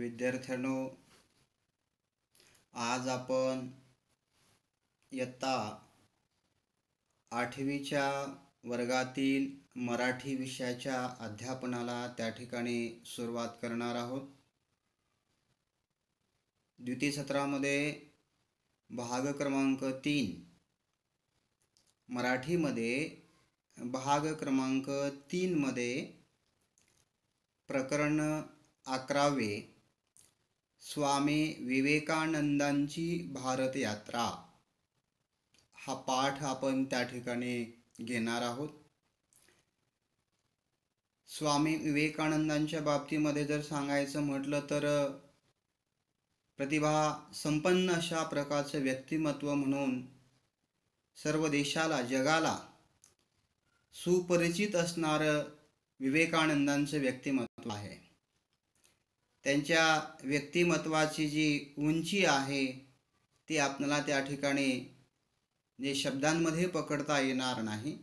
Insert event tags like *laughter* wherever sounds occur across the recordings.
विद्यार्थ्यांनो आज आपण इयत्ता आठवीच्या वर्गातील मराठी विषयाच्या अध्यापनाला त्या ठिकाणी सुरुवात करणार आहोत द्वितीय सत्रामध्ये भाग क्रमांक तीन मराठीमध्ये भाग क्रमांक तीनमध्ये प्रकरण अकरावे स्वामी विवेकानंदांची भारत यात्रा हा पाठ आपण त्या ठिकाणी घेणार आहोत स्वामी विवेकानंदांच्या बाबतीमध्ये जर सांगायचं म्हटलं तर प्रतिभा संपन्न अशा प्रकारचं व्यक्तिमत्व म्हणून सर्व देशाला जगाला सुपरिचित असणारं विवेकानंदांचं व्यक्तिमत्व आहे त्यांच्या व्यक्तिमत्वाची जी उंची आहे ती आपल्याला त्या ठिकाणी जे शब्दांमध्ये पकडता येणार नाही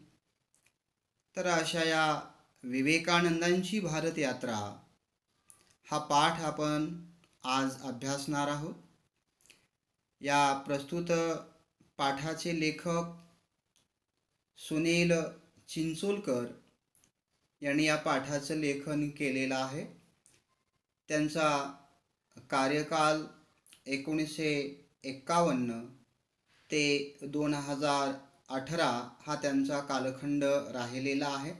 तर अशा या विवेकानंदांची भारत यात्रा हा पाठ आपण आज अभ्यासणार आहोत या प्रस्तुत पाठाचे लेखक सुनील चिंचोलकर यांनी या पाठाचं लेखन केलेलं आहे त्यांचा कार्यकाल एकोणीसशे एक्कावन्न ते दोन हजार अठरा हा त्यांचा कालखंड राहिलेला आहे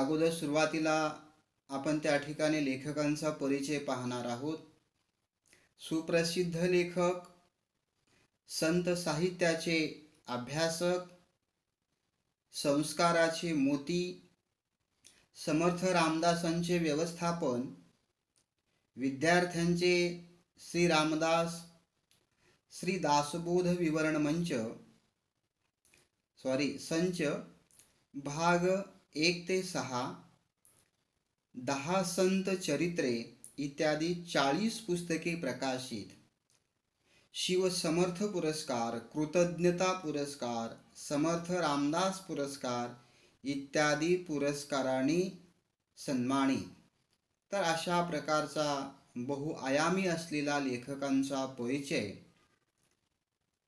अगोदर सुरुवातीला आपण त्या ठिकाणी लेखकांचा परिचय पाहणार आहोत सुप्रसिद्ध लेखक संत साहित्याचे अभ्यासक संस्काराचे मोती समर्थ रामदासांचे व्यवस्थापन विद्यार्थ्यांचे श्री रामदास श्री दासबोध विवरण मंच सॉरी संच भाग एक ते सहा दहा संत चरित्रे इत्यादी चाळीस पुस्तके प्रकाशित समर्थ पुरस्कार कृतज्ञता पुरस्कार समर्थ रामदास पुरस्कार इत्यादी पुरस्कारांनी सन्मानी तर अशा प्रकारचा बहुआयामी असलेला लेखकांचा परिचय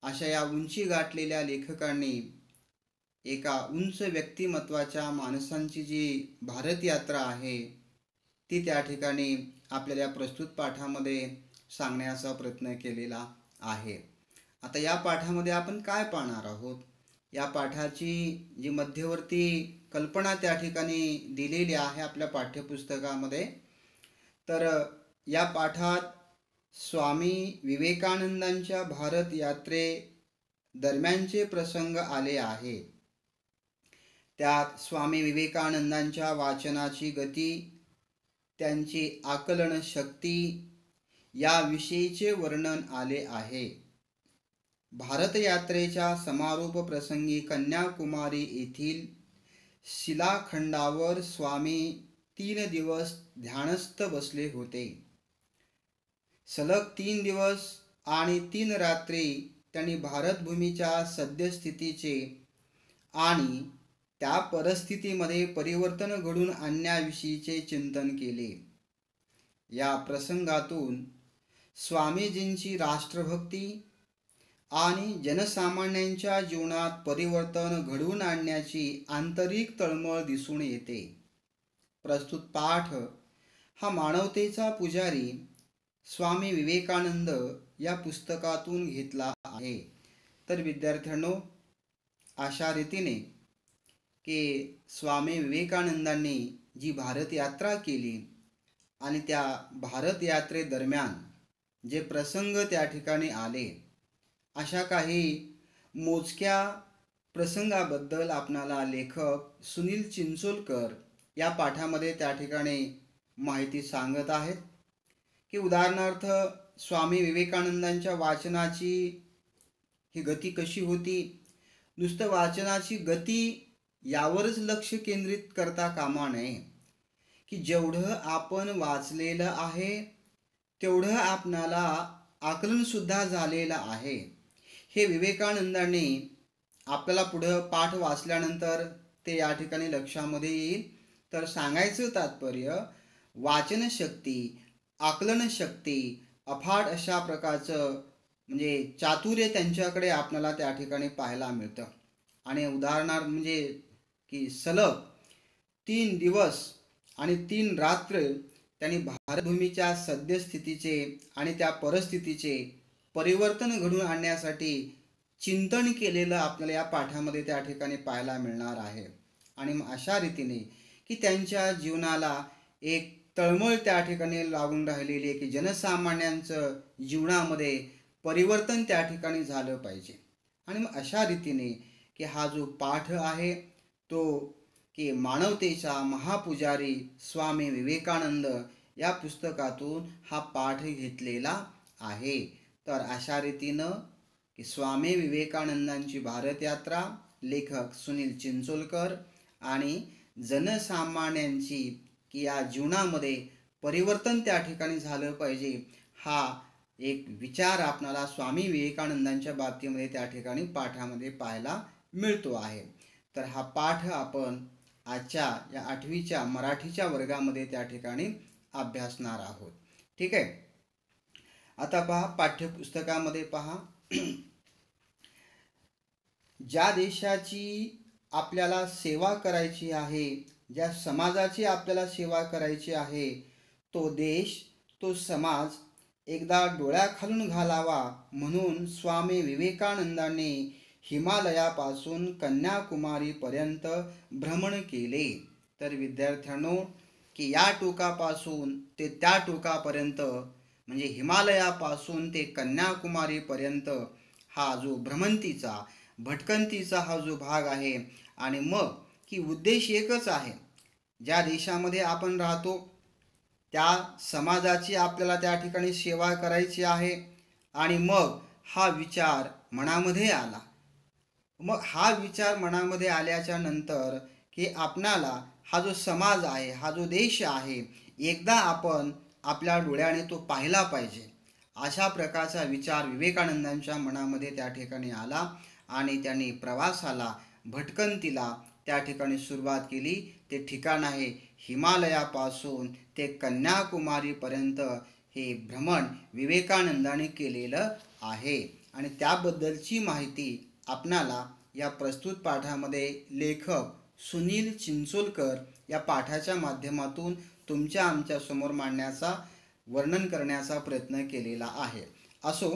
अशा या उंची गाठलेल्या लेखकांनी एका उंच व्यक्तिमत्वाच्या माणसांची जी भारत यात्रा आहे ती त्या ठिकाणी आपल्याला प्रस्तुत पाठामध्ये सांगण्याचा प्रयत्न केलेला आहे आता या पाठामध्ये आपण काय पाहणार आहोत या पाठाची जी मध्यवर्ती कल्पना त्या ठिकाणी दिलेली आहे आपल्या पाठ्यपुस्तकामध्ये तर या पाठात स्वामी विवेकानंदांच्या भारत यात्रे दरम्यानचे प्रसंग आले आहे त्यात स्वामी विवेकानंदांच्या वाचनाची गती त्यांची आकलन शक्ती याविषयीचे वर्णन आले आहे भारत भारतयात्रेच्या समारोप प्रसंगी कन्याकुमारी येथील शिलाखंडावर स्वामी तीन दिवस ध्यानस्थ बसले होते सलग तीन दिवस आणि तीन रात्री त्यांनी भारतभूमीच्या सद्यस्थितीचे आणि त्या परिस्थितीमध्ये परिवर्तन घडून आणण्याविषयीचे चिंतन केले या प्रसंगातून स्वामीजींची राष्ट्रभक्ती आणि जनसामान्यांच्या जीवनात परिवर्तन घडवून आणण्याची आंतरिक तळमळ दिसून येते प्रस्तुत पाठ हा मानवतेचा पुजारी स्वामी विवेकानंद या पुस्तकातून घेतला आहे तर विद्यार्थ्यांनो अशा रीतीने की स्वामी विवेकानंदांनी जी भारत यात्रा केली आणि त्या भारत यात्रेदरम्यान जे प्रसंग त्या ठिकाणी आले अशा काही मोजक्या प्रसंगाबद्दल आपणाला लेखक सुनील चिंचोलकर या पाठामध्ये त्या ठिकाणी माहिती सांगत आहेत की उदाहरणार्थ स्वामी विवेकानंदांच्या वाचनाची ही गती कशी होती नुसतं वाचनाची गती यावरच लक्ष केंद्रित करता कामा नये की जेवढं आपण वाचलेलं आहे तेवढं आपणाला आकलनसुद्धा झालेलं आहे हे विवेकानंदाने आपल्याला पुढं पाठ वाचल्यानंतर ते या ठिकाणी लक्षामध्ये येईल तर सांगायचं तात्पर्य वाचनशक्ती आकलनशक्ती अफाट अशा प्रकारचं म्हणजे चातुर्य त्यांच्याकडे आपल्याला त्या ठिकाणी पाहायला मिळतं आणि उदाहरणार्थ म्हणजे की सलग तीन दिवस आणि तीन रात्र त्यांनी भारतभूमीच्या सद्यस्थितीचे आणि त्या परिस्थितीचे परिवर्तन घडून आणण्यासाठी चिंतन केलेलं आपल्याला या पाठामध्ये त्या ठिकाणी पाहायला मिळणार आहे आणि अशा रीतीने की त्यांच्या जीवनाला एक तळमळ त्या ठिकाणी लागून राहिलेली आहे की जनसामान्यांचं जीवनामध्ये परिवर्तन त्या ठिकाणी झालं पाहिजे आणि मग अशा रीतीने की हा जो पाठ आहे तो की मानवतेचा महापुजारी स्वामी विवेकानंद या पुस्तकातून हा पाठ घेतलेला आहे तर अशा रीतीनं की स्वामी विवेकानंदांची भारतयात्रा लेखक सुनील चिंचोलकर आणि जनसामान्यांची की या जीवनामध्ये परिवर्तन त्या ठिकाणी झालं पाहिजे हा एक विचार आपणाला स्वामी विवेकानंदांच्या बाबतीमध्ये त्या ठिकाणी पाठामध्ये पाहायला मिळतो आहे तर हा पाठ आपण आजच्या या आठवीच्या मराठीच्या वर्गामध्ये त्या ठिकाणी अभ्यासणार आहोत ठीक आहे आता पहा पाठ्यपुस्तकामध्ये पहा *clears throat* ज्या देशाची आपल्याला सेवा करायची आहे ज्या समाजाची आपल्याला सेवा करायची आहे तो देश तो समाज एकदा डोळ्याखालून घालावा म्हणून स्वामी विवेकानंदाने हिमालयापासून कन्याकुमारीपर्यंत भ्रमण केले तर विद्यार्थ्यांनो की या टोकापासून ते त्या टोकापर्यंत म्हणजे हिमालयापासून ते कन्याकुमारीपर्यंत हा जो भ्रमंतीचा भटकंतीचा हा जो भाग आहे आणि मग की उद्देश एकच आहे ज्या देशामध्ये आपण राहतो त्या समाजाची आपल्याला त्या ठिकाणी सेवा करायची आहे आणि मग हा विचार मनामध्ये आला मग हा विचार मनामध्ये आल्याच्या नंतर की आपणाला हा जो समाज आहे हा जो देश आहे एकदा आपण आपल्या डोळ्याने तो पाहिला पाहिजे अशा प्रकारचा विचार विवेकानंदांच्या मनामध्ये त्या ठिकाणी आला आणि त्यांनी प्रवासाला भटकंतीला त्या ठिकाणी सुरुवात केली ते ठिकाण आहे हिमालयापासून ते कन्याकुमारीपर्यंत हे भ्रमण विवेकानंदाने केलेलं आहे आणि त्याबद्दलची माहिती आपणाला या प्रस्तुत पाठामध्ये लेखक सुनील चिंचोलकर या पाठाच्या माध्यमातून तुमच्या आमच्या समोर मांडण्याचा वर्णन करण्याचा प्रयत्न केलेला आहे असो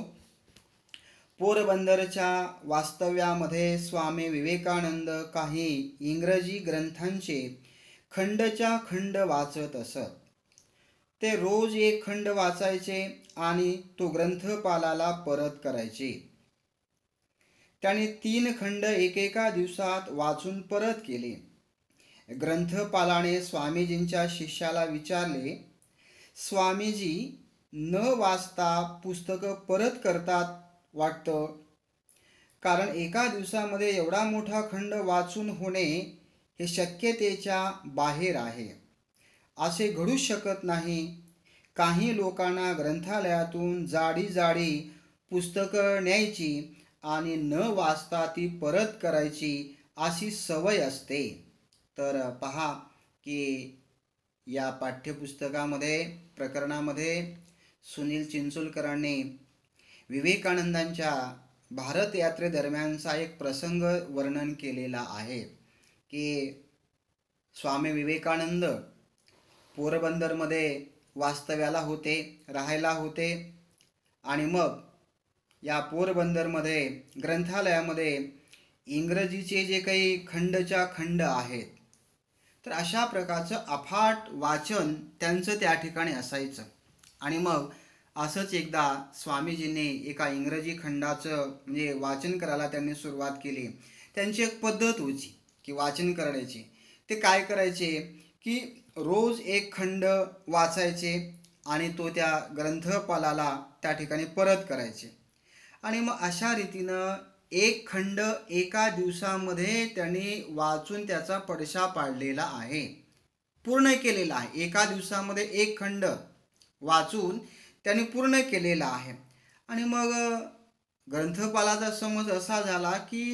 पोरबंदरच्या वास्तव्यामध्ये स्वामी विवेकानंद काही इंग्रजी ग्रंथांचे खंडच्या खंड वाचत असत ते रोज एक खंड वाचायचे आणि तो ग्रंथपालाला परत करायचे त्याने तीन खंड एकेका दिवसात वाचून परत केले ग्रंथपालाने स्वामीजींच्या शिष्याला विचारले स्वामीजी न वाचता पुस्तकं परत करतात वाटतं कारण एका दिवसामध्ये एवढा मोठा खंड वाचून होणे हे शक्यतेच्या बाहेर आहे असे घडू शकत नाही काही लोकांना ग्रंथालयातून जाडी जाडी पुस्तकं न्यायची आणि न वाचता ती परत करायची अशी सवय असते तर पहा की या पाठ्यपुस्तकामध्ये प्रकरणामध्ये सुनील चिंचोलकरांनी विवेकानंदांच्या भारत यात्रेदरम्यानचा एक प्रसंग वर्णन केलेला आहे की स्वामी विवेकानंद पोरबंदरमध्ये वास्तव्याला होते राहायला होते आणि मग या पोरबंदरमध्ये ग्रंथालयामध्ये इंग्रजीचे जे काही खंडच्या खंड आहेत तर अशा प्रकारचं अफाट वाचन त्यांचं त्या ठिकाणी असायचं आणि मग असंच एकदा स्वामीजींनी एका इंग्रजी खंडाचं म्हणजे वाचन करायला त्यांनी सुरुवात केली त्यांची एक पद्धत होती की वाचन करण्याची ते काय करायचे की रोज एक खंड वाचायचे आणि तो त्या ग्रंथपालाला त्या ठिकाणी परत करायचे आणि मग अशा रीतीनं एक खंड एका दिवसामध्ये त्याने वाचून त्याचा पडशा पाडलेला आहे पूर्ण केलेला आहे एका दिवसामध्ये एक खंड वाचून त्याने पूर्ण केलेला आहे आणि मग ग्रंथपालाचा समज असा झाला की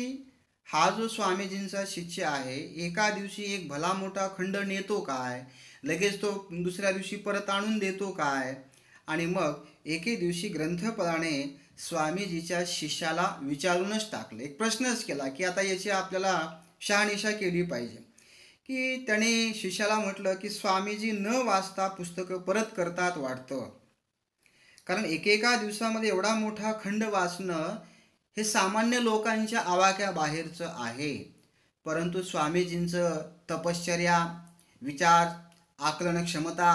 हा जो स्वामीजींचा शिष्य आहे एका दिवशी एक भला मोठा खंड नेतो काय लगेच तो दुसऱ्या दिवशी परत आणून देतो काय आणि मग एके दिवशी ग्रंथपालाने स्वामीजीच्या शिष्याला विचारूनच टाकले एक प्रश्नच केला की आता याची आपल्याला शहानिशा केली पाहिजे की त्याने शिष्याला म्हटलं की स्वामीजी न वाचता पुस्तकं परत करतात वाटतं कारण एकेका दिवसामध्ये एवढा मोठा खंड वाचणं हे सामान्य लोकांच्या आवाक्याबाहेरचं आहे परंतु स्वामीजींचं तपश्चर्या विचार आकलन क्षमता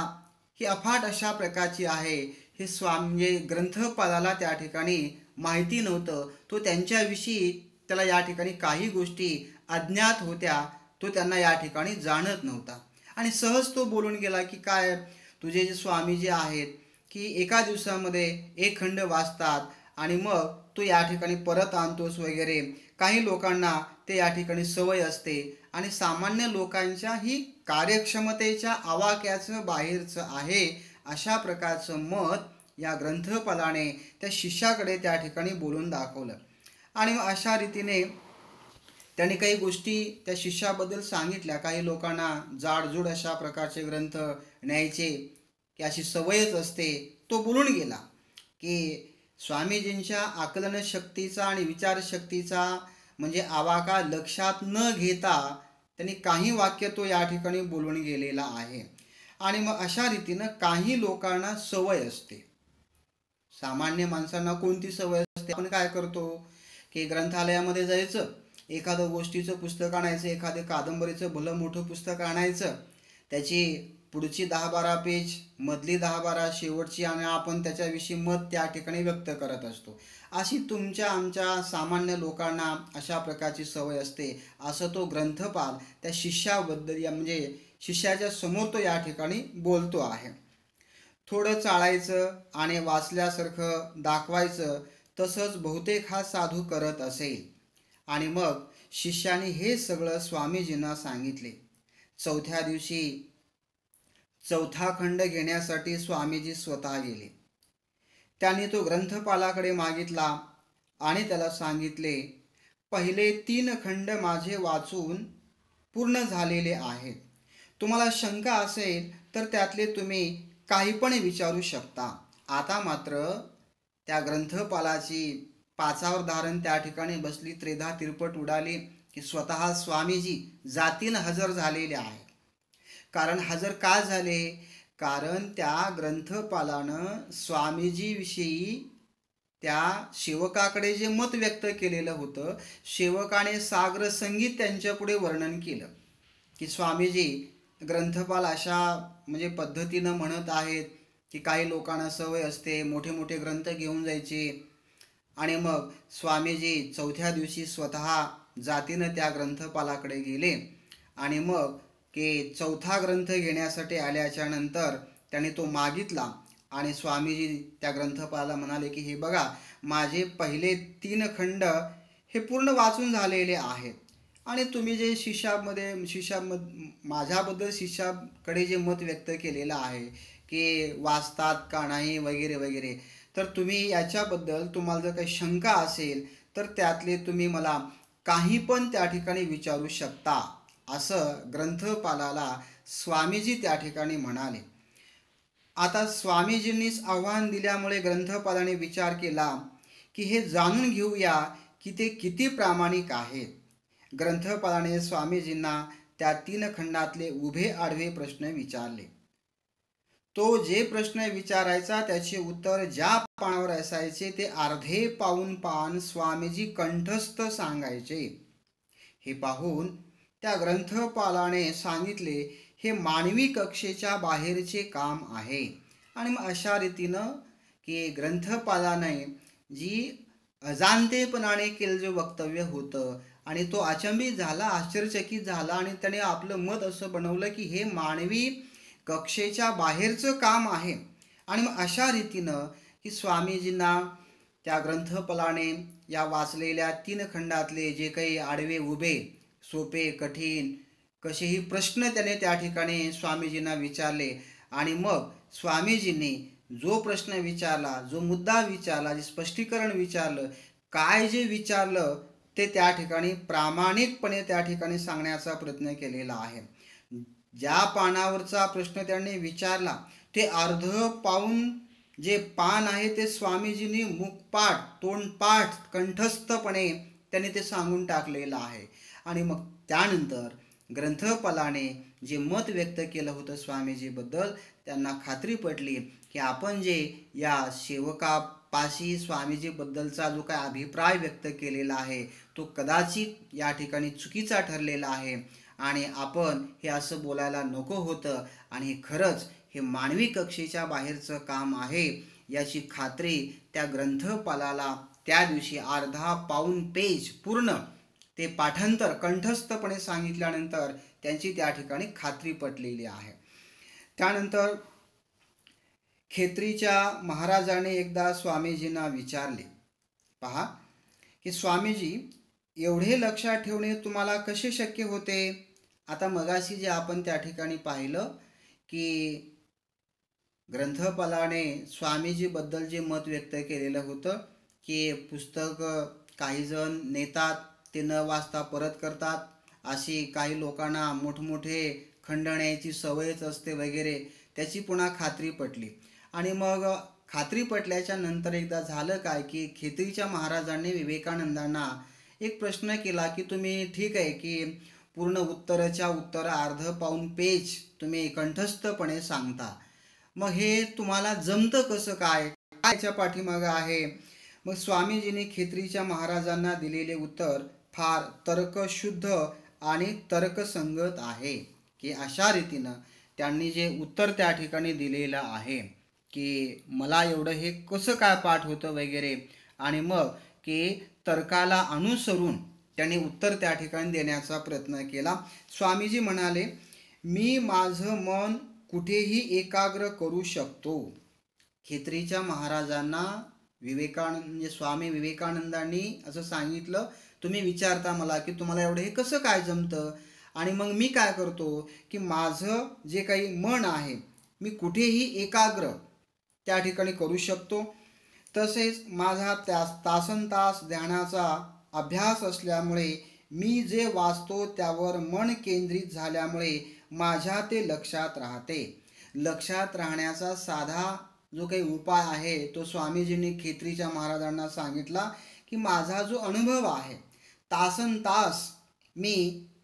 ही अफाट अशा प्रकारची आहे हे स्वामी म्हणजे ग्रंथपालाला त्या ठिकाणी माहिती नव्हतं तो त्यांच्याविषयी त्याला या ठिकाणी काही गोष्टी अज्ञात होत्या तो त्यांना या ठिकाणी जाणत नव्हता आणि सहज तो बोलून गेला की काय तुझे जे स्वामी जे आहेत की एका दिवसामध्ये एक खंड वाचतात आणि मग तो या ठिकाणी परत आणतोस वगैरे काही लोकांना ते या ठिकाणी सवय असते आणि सामान्य लोकांच्या ही कार्यक्षमतेच्या आवाक्याचं बाहेरचं आहे अशा प्रकारचं मत या ग्रंथपदाने त्या शिष्याकडे त्या ठिकाणी बोलून दाखवलं आणि अशा रीतीने त्यांनी काही गोष्टी त्या शिष्याबद्दल सांगितल्या काही लोकांना जाडजूड अशा प्रकारचे ग्रंथ न्यायचे की अशी सवयच असते तो बोलून गेला की स्वामीजींच्या आकलन शक्तीचा आणि विचारशक्तीचा म्हणजे आवाका लक्षात न घेता त्यांनी काही वाक्य तो या ठिकाणी बोलून गेलेला आहे आणि मग अशा रीतीनं काही लोकांना सवय असते सामान्य माणसांना कोणती सवय असते आपण काय करतो की ग्रंथालयामध्ये जायचं एखादं गोष्टीचं पुस्तक आणायचं एखादं कादंबरीचं भलं मोठं पुस्तक आणायचं त्याची पुढची दहा बारा पेज मधली दहा बारा शेवटची आणि आपण त्याच्याविषयी मत त्या ठिकाणी व्यक्त करत असतो अशी तुमच्या आमच्या सामान्य लोकांना अशा प्रकारची सवय असते असं तो ग्रंथपाल त्या शिष्याबद्दल या म्हणजे शिष्याच्या समोर तो या ठिकाणी बोलतो आहे थोडं चाळायचं आणि वाचल्यासारखं दाखवायचं तसंच बहुतेक हा साधू करत असेल आणि मग शिष्याने हे सगळं स्वामीजींना सांगितले चौथ्या दिवशी चौथा खंड घेण्यासाठी स्वामीजी स्वतः गेले त्यांनी तो ग्रंथपालाकडे मागितला आणि त्याला सांगितले पहिले तीन खंड माझे वाचून पूर्ण झालेले आहेत तुम्हाला शंका असेल तर त्यातले तुम्ही काही पण विचारू शकता आता मात्र त्या ग्रंथपालाची पाचावर धारण त्या ठिकाणी बसली त्रेधा तिरपट उडाली की स्वतः स्वामीजी जातीन हजर झालेले आहे कारण हजर का झाले कारण त्या ग्रंथपालानं स्वामीजीविषयी त्या सेवकाकडे जे मत व्यक्त केलेलं होतं सेवकाने सागर संगीत त्यांच्यापुढे वर्णन केलं की स्वामीजी ग्रंथपाल अशा म्हणजे पद्धतीनं म्हणत आहेत की काही लोकांना सवय असते मोठे मोठे ग्रंथ घेऊन जायचे आणि मग स्वामीजी चौथ्या दिवशी स्वतः जातीनं त्या ग्रंथपालाकडे गेले आणि मग की चौथा ग्रंथ घेण्यासाठी आल्याच्या नंतर त्याने तो मागितला आणि स्वामीजी त्या ग्रंथपाला म्हणाले की हे बघा माझे पहिले तीन खंड हे पूर्ण वाचून झालेले आहेत आणि तुम्ही जे शिष्यामध्ये शिशामध माझ्याबद्दल शिष्याकडे जे मत व्यक्त केलेलं आहे की वाचतात का नाही वगैरे वगैरे तर तुम्ही याच्याबद्दल तुम्हाला जर काही शंका असेल तर त्यातले तुम्ही मला काही पण त्या ठिकाणी विचारू शकता असं ग्रंथपालाला स्वामीजी त्या ठिकाणी म्हणाले आता स्वामीजींनीच आव्हान दिल्यामुळे ग्रंथपालाने विचार केला की हे जाणून घेऊया की ते किती प्रामाणिक आहेत ग्रंथपालाने स्वामीजींना त्या तीन खंडातले उभे आडवे प्रश्न विचारले तो जे प्रश्न विचारायचा त्याचे उत्तर ज्या पानावर असायचे ते अर्धे पाऊन पान स्वामीजी कंठस्थ सांगायचे हे पाहून त्या ग्रंथपालाने सांगितले हे मानवी कक्षेच्या बाहेरचे काम आहे आणि मग अशा रीतीनं की ग्रंथपालाने जी अजांतेपणाने केलं जे वक्तव्य होतं आणि तो अचंबित झाला आश्चर्यचकित झाला आणि त्याने आपलं मत असं बनवलं की हे मानवी कक्षेच्या बाहेरचं काम आहे आणि मग अशा रीतीनं की स्वामीजींना त्या ग्रंथपलाने या वाचलेल्या तीन खंडातले जे काही आडवे उभे सोपे कठीण कसेही प्रश्न त्याने त्या ठिकाणी स्वामीजींना विचारले आणि मग स्वामीजींनी जो प्रश्न विचारला जो मुद्दा विचारला जे स्पष्टीकरण विचारलं काय जे विचारलं ते त्या ठिकाणी प्रामाणिकपणे त्या ठिकाणी सांगण्याचा प्रयत्न केलेला आहे ज्या पानावरचा प्रश्न त्यांनी विचारला ते अर्ध पाऊन जे पान आहे ते स्वामीजींनी मुखपाठ तोंडपाठ कंठस्थपणे त्यांनी ते सांगून टाकलेलं आहे आणि मग त्यानंतर ग्रंथपालाने जे मत व्यक्त केलं होतं स्वामीजीबद्दल त्यांना खात्री पटली की आपण जे या सेवका पाशी स्वामीजीबद्दलचा जो काही अभिप्राय व्यक्त केलेला आहे तो कदाचित या ठिकाणी चुकीचा ठरलेला आहे आणि आपण हे असं बोलायला नको होतं आणि खरंच हे मानवी कक्षेच्या बाहेरचं काम आहे याची खात्री त्या ग्रंथपालाला त्या दिवशी अर्धा पाऊन पेज पूर्ण ते पाठांतर कंठस्थपणे सांगितल्यानंतर त्यांची त्या ठिकाणी खात्री पटलेली आहे त्यानंतर खेत्रीच्या महाराजाने एकदा स्वामीजींना विचारले पहा की स्वामीजी एवढे लक्षात ठेवणे तुम्हाला कसे शक्य होते आता मगाशी जे आपण त्या ठिकाणी पाहिलं की ग्रंथपालाने स्वामीजीबद्दल जे मत व्यक्त केलेलं होतं की पुस्तक काहीजण नेतात ते न वाचता परत करतात अशी काही लोकांना मोठमोठे खंडण्याची सवयच असते वगैरे त्याची पुन्हा खात्री पटली आणि मग खात्री पटल्याच्या नंतर एकदा झालं काय की खेत्रीच्या महाराजांनी विवेकानंदांना एक प्रश्न केला की तुम्ही ठीक आहे की पूर्ण उत्तरच्या उत्तर अर्ध पाऊन पेज तुम्ही कंठस्थपणे सांगता मग हे तुम्हाला जमतं कसं काय कायच्या पाठीमागं आहे मग स्वामीजींनी खेत्रीच्या महाराजांना दिलेले उत्तर फार तर्कशुद्ध आणि तर्कसंगत आहे की अशा रीतीनं त्यांनी जे उत्तर त्या ठिकाणी दिलेलं आहे की मला एवढं हे कसं काय पाठ होतं वगैरे आणि मग की तर्काला अनुसरून त्यांनी उत्तर त्या ठिकाणी देण्याचा प्रयत्न केला स्वामीजी म्हणाले मी माझं मन कुठेही एकाग्र करू शकतो खेत्रीच्या महाराजांना विवेकानंद म्हणजे स्वामी विवेकानंदांनी असं सांगितलं तुम्ही विचारता मला की तुम्हाला एवढं हे कसं काय जमतं आणि मग मी काय करतो की माझं जे काही मन आहे मी कुठेही एकाग्र त्या ठिकाणी करू शकतो तसेच माझा त्यास तासन तास ध्यानाचा अभ्यास असल्यामुळे मी जे वाचतो त्यावर मन केंद्रित झाल्यामुळे माझ्या ते लक्षात राहते लक्षात राहण्याचा साधा जो काही उपाय आहे तो स्वामीजींनी खेत्रीच्या महाराजांना सांगितला की माझा जो अनुभव आहे तासन तास मी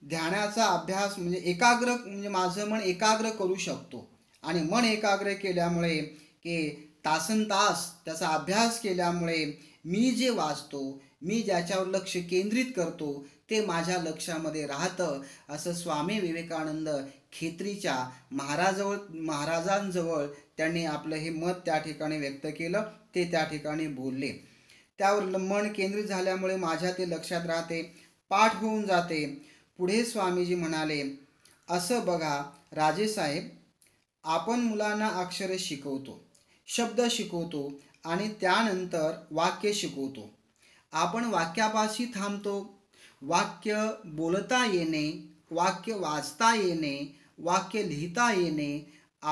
ध्यानाचा अभ्यास म्हणजे एकाग्र म्हणजे माझं मन एकाग्र करू शकतो आणि मन एकाग्र केल्यामुळे की तासन तास त्याचा अभ्यास केल्यामुळे मी जे वाचतो मी ज्याच्यावर लक्ष केंद्रित करतो ते माझ्या लक्षामध्ये राहतं असं स्वामी विवेकानंद खेत्रीच्या महाराजवळ महाराजांजवळ त्यांनी आपलं हे मत त्या ठिकाणी व्यक्त केलं ते त्या ठिकाणी बोलले त्यावर मन केंद्रित झाल्यामुळे माझ्या ते लक्षात राहते पाठ होऊन जाते पुढे स्वामीजी म्हणाले असं बघा राजेसाहेब आपण मुलांना अक्षरे शिकवतो शब्द शिकवतो आणि त्यानंतर वाक्य शिकवतो आपण वाक्यापाशी थांबतो वाक्य बोलता येणे वाक्य वाचता येणे वाक्य लिहिता येणे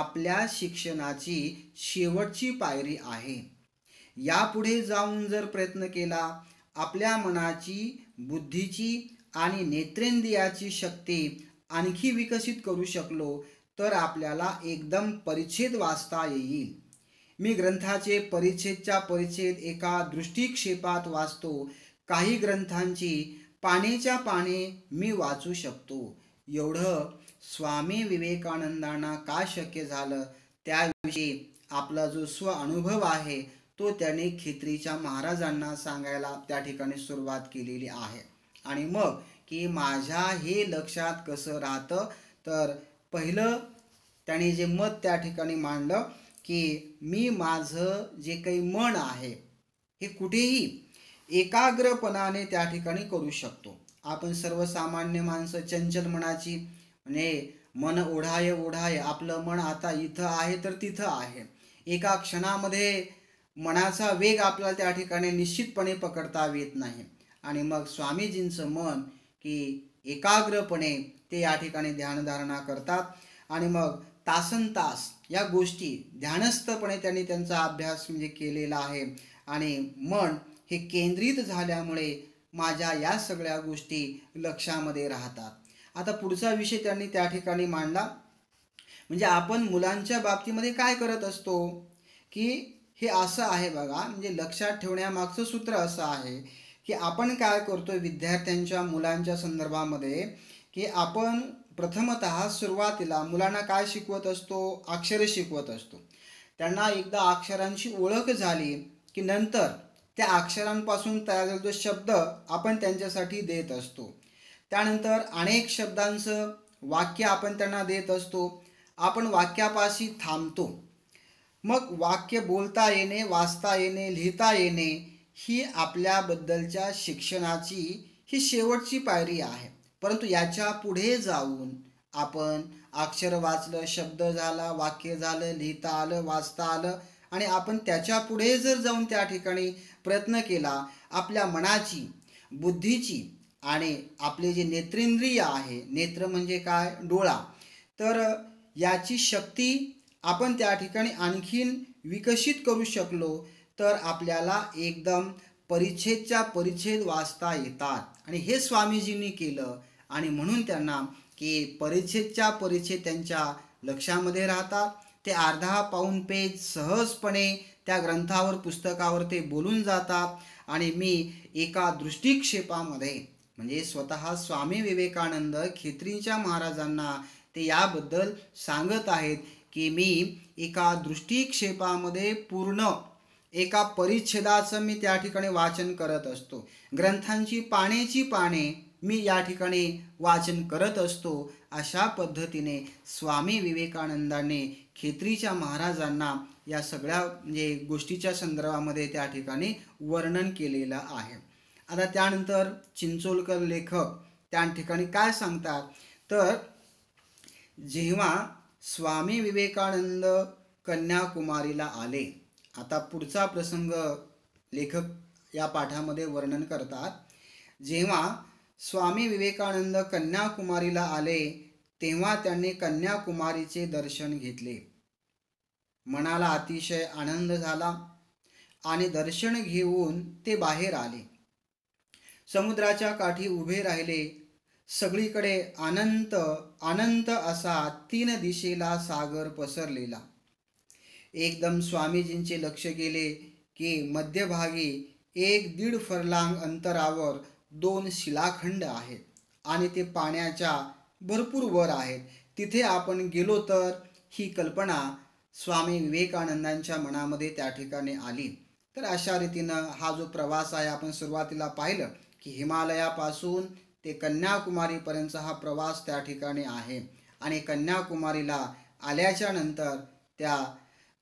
आपल्या शिक्षणाची शेवटची पायरी आहे यापुढे जाऊन जर प्रयत्न केला आपल्या मनाची बुद्धीची आणि नेत्रेंद्रियाची शक्ती आणखी विकसित करू शकलो तर आपल्याला एकदम परिच्छेद वाचता येईल मी ग्रंथाचे परिच्छेदच्या परिच्छेद एका दृष्टिक्षेपात वाचतो काही ग्रंथांची पाण्याच्या पाने मी वाचू शकतो एवढं स्वामी विवेकानंदांना का शक्य झालं त्याविषयी आपला जो स्व अनुभव आहे तो त्याने खेत्रीच्या महाराजांना सांगायला त्या ठिकाणी सुरुवात केलेली आहे आणि मग की माझ्या हे लक्षात कसं राहतं तर पहिलं त्याने जे मत त्या ठिकाणी मांडलं की मी माझं जे काही मन आहे हे कुठेही एकाग्रपणाने त्या ठिकाणी करू शकतो आपण सर्वसामान्य माणसं चंचल मनाची म्हणजे मन ओढाय ओढाय आपलं मन आता इथं आहे तर तिथं आहे एका क्षणामध्ये मनाचा वेग आपल्याला त्या ठिकाणी निश्चितपणे पकडता येत नाही आणि मग स्वामीजींचं मन की एकाग्रपणे ते या ठिकाणी ध्यानधारणा करतात आणि मग तासन तास या गोष्टी ध्यानस्थपणे त्यांनी त्यांचा अभ्यास म्हणजे केलेला आहे आणि मन हे केंद्रित झाल्यामुळे माझ्या या सगळ्या गोष्टी लक्षामध्ये राहतात आता पुढचा विषय त्यांनी त्या ठिकाणी मांडला म्हणजे आपण मुलांच्या बाबतीमध्ये काय करत असतो की हे असं आहे बघा म्हणजे लक्षात ठेवण्यामागचं सूत्र असं आहे की आपण काय करतो विद्यार्थ्यांच्या मुलांच्या संदर्भामध्ये की आपण प्रथमत सुरुवातीला मुलांना काय शिकवत असतो अक्षरे शिकवत असतो त्यांना एकदा अक्षरांची ओळख झाली की नंतर त्या अक्षरांपासून तयार झालेला शब्द आपण त्यांच्यासाठी देत असतो त्यानंतर अनेक शब्दांचं वाक्य आपण त्यांना देत असतो आपण वाक्यापाशी थांबतो मग वाक्य बोलता येणे वाचता येणे लिहिता येणे ही आपल्याबद्दलच्या शिक्षणाची ही शेवटची पायरी आहे परंतु याच्या पुढे जाऊन आपण अक्षर वाचलं शब्द झाला वाक्य झालं लिहिता आलं वाचता आलं आणि आपण त्याच्या पुढे जर जाऊन त्या ठिकाणी प्रयत्न केला आपल्या मनाची बुद्धीची आणि आपले जे नेत्रेंद्रिय आहे नेत्र म्हणजे काय डोळा तर याची शक्ती आपण त्या ठिकाणी आणखीन विकसित करू शकलो तर आपल्याला एकदम परिच्छेदच्या परिच्छेद वाचता येतात आणि हे स्वामीजींनी केलं आणि म्हणून त्यांना की परिच्छेदच्या परिच्छेद त्यांच्या लक्षामध्ये राहतात ते अर्धा पाऊन पेज सहजपणे त्या ग्रंथावर पुस्तकावर ते बोलून जातात आणि मी एका दृष्टिक्षेपामध्ये म्हणजे स्वतः स्वामी विवेकानंद खेत्रींच्या महाराजांना ते याबद्दल सांगत आहेत की मी एका दृष्टिक्षेपामध्ये पूर्ण एका परिच्छेदाचं मी त्या ठिकाणी वाचन करत असतो ग्रंथांची पाण्याची पाने मी या ठिकाणी वाचन करत असतो अशा पद्धतीने स्वामी विवेकानंदाने खेत्रीच्या महाराजांना या सगळ्या म्हणजे गोष्टीच्या संदर्भामध्ये त्या ठिकाणी वर्णन केलेलं आहे आता त्यानंतर चिंचोलकर लेखक त्या ठिकाणी काय सांगतात तर जेव्हा स्वामी विवेकानंद कन्याकुमारीला आले आता पुढचा प्रसंग लेखक या पाठामध्ये वर्णन करतात जेव्हा स्वामी विवेकानंद कन्याकुमारीला आले तेव्हा त्यांनी कन्याकुमारीचे दर्शन घेतले मनाला अतिशय आनंद झाला आणि दर्शन घेऊन ते बाहेर आले समुद्राच्या काठी उभे राहिले सगळीकडे अनंत अनंत असा तीन दिशेला सागर पसरलेला एकदम स्वामीजींचे लक्ष गेले की मध्यभागी एक दीड फरलांग अंतरावर दोन शिलाखंड आहेत आणि ते पाण्याच्या भरपूर वर आहेत तिथे आपण गेलो तर ही कल्पना स्वामी विवेकानंदांच्या मनामध्ये त्या ठिकाणी आली तर अशा रीतीनं हा जो प्रवास आहे आपण सुरुवातीला पाहिलं की हिमालयापासून ते कन्याकुमारीपर्यंत हा प्रवास त्या ठिकाणी आहे आणि कन्याकुमारीला आल्याच्या नंतर त्या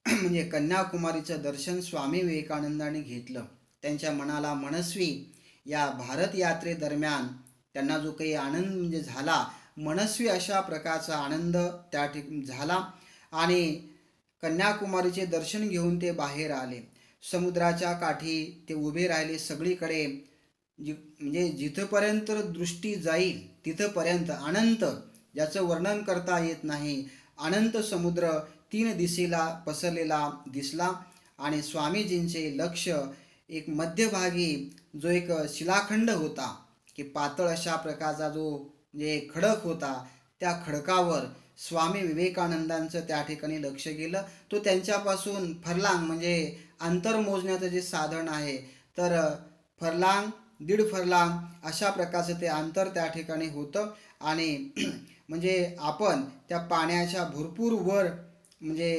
*clears throat* म्हणजे कन्याकुमारीचं दर्शन स्वामी विवेकानंदाने घेतलं त्यांच्या मनाला मनस्वी या भारत यात्रेदरम्यान त्यांना जो काही आनंद म्हणजे झाला मनस्वी अशा प्रकारचा आनंद त्या ठिकाणी झाला आणि कन्याकुमारीचे दर्शन घेऊन ते बाहेर आले समुद्राच्या काठी ते उभे राहिले सगळीकडे जि म्हणजे जिथंपर्यंत दृष्टी जाईल तिथंपर्यंत अनंत ज्याचं वर्णन करता येत नाही अनंत समुद्र तीन दिशेला पसरलेला दिसला आणि स्वामीजींचे लक्ष एक मध्यभागी जो एक शिलाखंड होता की पातळ अशा प्रकारचा जो जे म्हणजे खडक होता त्या खडकावर स्वामी विवेकानंदांचं त्या ठिकाणी लक्ष गेलं तो त्यांच्यापासून फरलांग म्हणजे अंतर मोजण्याचं जे साधन आहे तर फरलांग दीड फरलांग अशा प्रकारचं ते अंतर त्या ठिकाणी होतं आणि *clears throat* म्हणजे आपण त्या पाण्याच्या भरपूर वर म्हणजे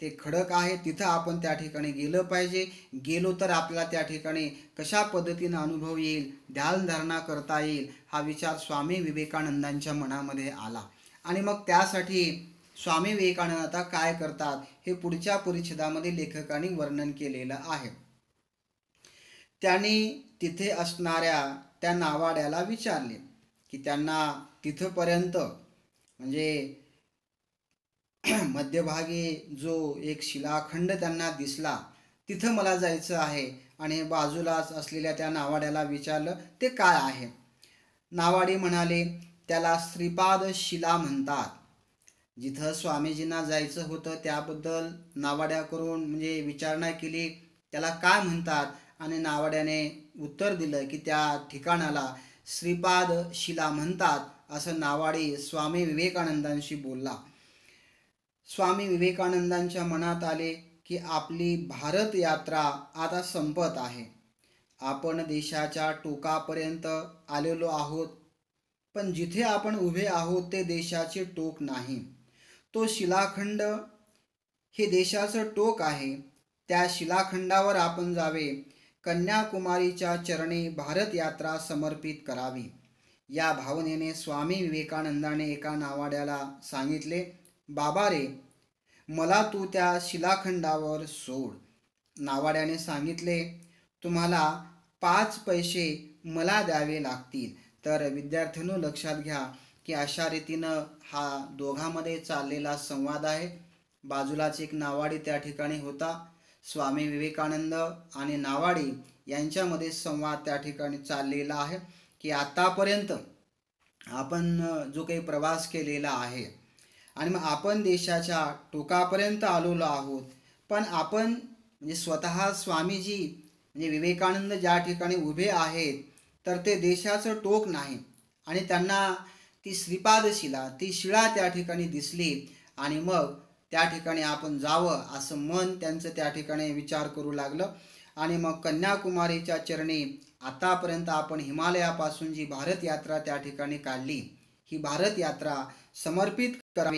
ते खडक आहे तिथं आपण त्या ठिकाणी गेलं पाहिजे गेलो तर आपल्याला त्या ठिकाणी कशा पद्धतीनं अनुभव येईल ध्यानधारणा करता येईल हा विचार स्वामी विवेकानंदांच्या मनामध्ये आला आणि मग त्यासाठी स्वामी विवेकानंद आता काय करतात हे पुढच्या परिच्छेदामध्ये लेखकांनी वर्णन केलेलं आहे त्यांनी तिथे असणाऱ्या त्या नावाड्याला विचारले की त्यांना तिथंपर्यंत म्हणजे *clears throat* मध्यभागी जो एक शिलाखंड त्यांना दिसला तिथं मला जायचं आहे आणि बाजूलाच असलेल्या त्या नावाड्याला विचारलं ते काय आहे नावाडी म्हणाले त्याला श्रीपाद शिला म्हणतात जिथं स्वामीजींना जायचं होतं त्याबद्दल नावाड्याकडून म्हणजे विचारणा केली त्याला काय म्हणतात आणि नावाड्याने उत्तर दिलं की त्या ठिकाणाला श्रीपाद शिला म्हणतात असं नावाडी स्वामी विवेकानंदांशी बोलला स्वामी विवेकानंदांच्या मनात आले की आपली भारत यात्रा आता संपत आहे आपण देशाच्या टोकापर्यंत आलेलो आहोत पण जिथे आपण उभे आहोत ते देशाचे टोक नाही तो शिलाखंड हे देशाचं टोक आहे त्या शिलाखंडावर आपण जावे कन्याकुमारीच्या चरणी भारत यात्रा समर्पित करावी या भावनेने स्वामी विवेकानंदाने एका नावाड्याला सांगितले बाबा रे मला तू त्या शिलाखंडावर सोड नावाड्याने सांगितले तुम्हाला पाच पैसे मला द्यावे लागतील तर विद्यार्थ्यांनो लक्षात घ्या की अशा रीतीनं हा दोघांमध्ये चाललेला संवाद आहे बाजूलाच एक नावाडी त्या ठिकाणी होता स्वामी विवेकानंद आणि नावाडी यांच्यामध्ये संवाद त्या ठिकाणी चाललेला आहे की आतापर्यंत आपण जो काही प्रवास केलेला आहे आणि मग आपण देशाच्या टोकापर्यंत आलेलो आहोत पण आपण म्हणजे स्वतः स्वामीजी म्हणजे विवेकानंद ज्या ठिकाणी उभे आहेत तर ते देशाचं टोक नाही आणि त्यांना ती श्रीपादशिला ती शिळा त्या ठिकाणी दिसली आणि मग त्या ठिकाणी आपण जावं असं मन त्यांचं त्या ठिकाणी विचार करू लागलं आणि मग कन्याकुमारीच्या चरणी आतापर्यंत आपण हिमालयापासून जी भारत यात्रा त्या ठिकाणी काढली ही भारत यात्रा समर्पित तर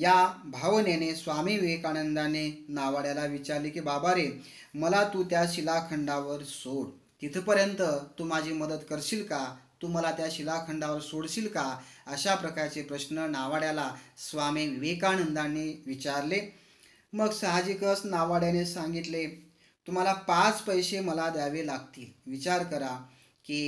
या भावनेने स्वामी विवेकानंदाने नावाड्याला विचारले की बाबा रे मला तू त्या शिलाखंडावर सोड तिथपर्यंत तू माझी मदत करशील का तू मला त्या शिलाखंडावर सोडशील का अशा प्रकारचे प्रश्न नावाड्याला स्वामी विवेकानंदांनी विचारले मग साहजिकच नावाड्याने सांगितले तुम्हाला पाच पैसे मला द्यावे लागतील विचार करा की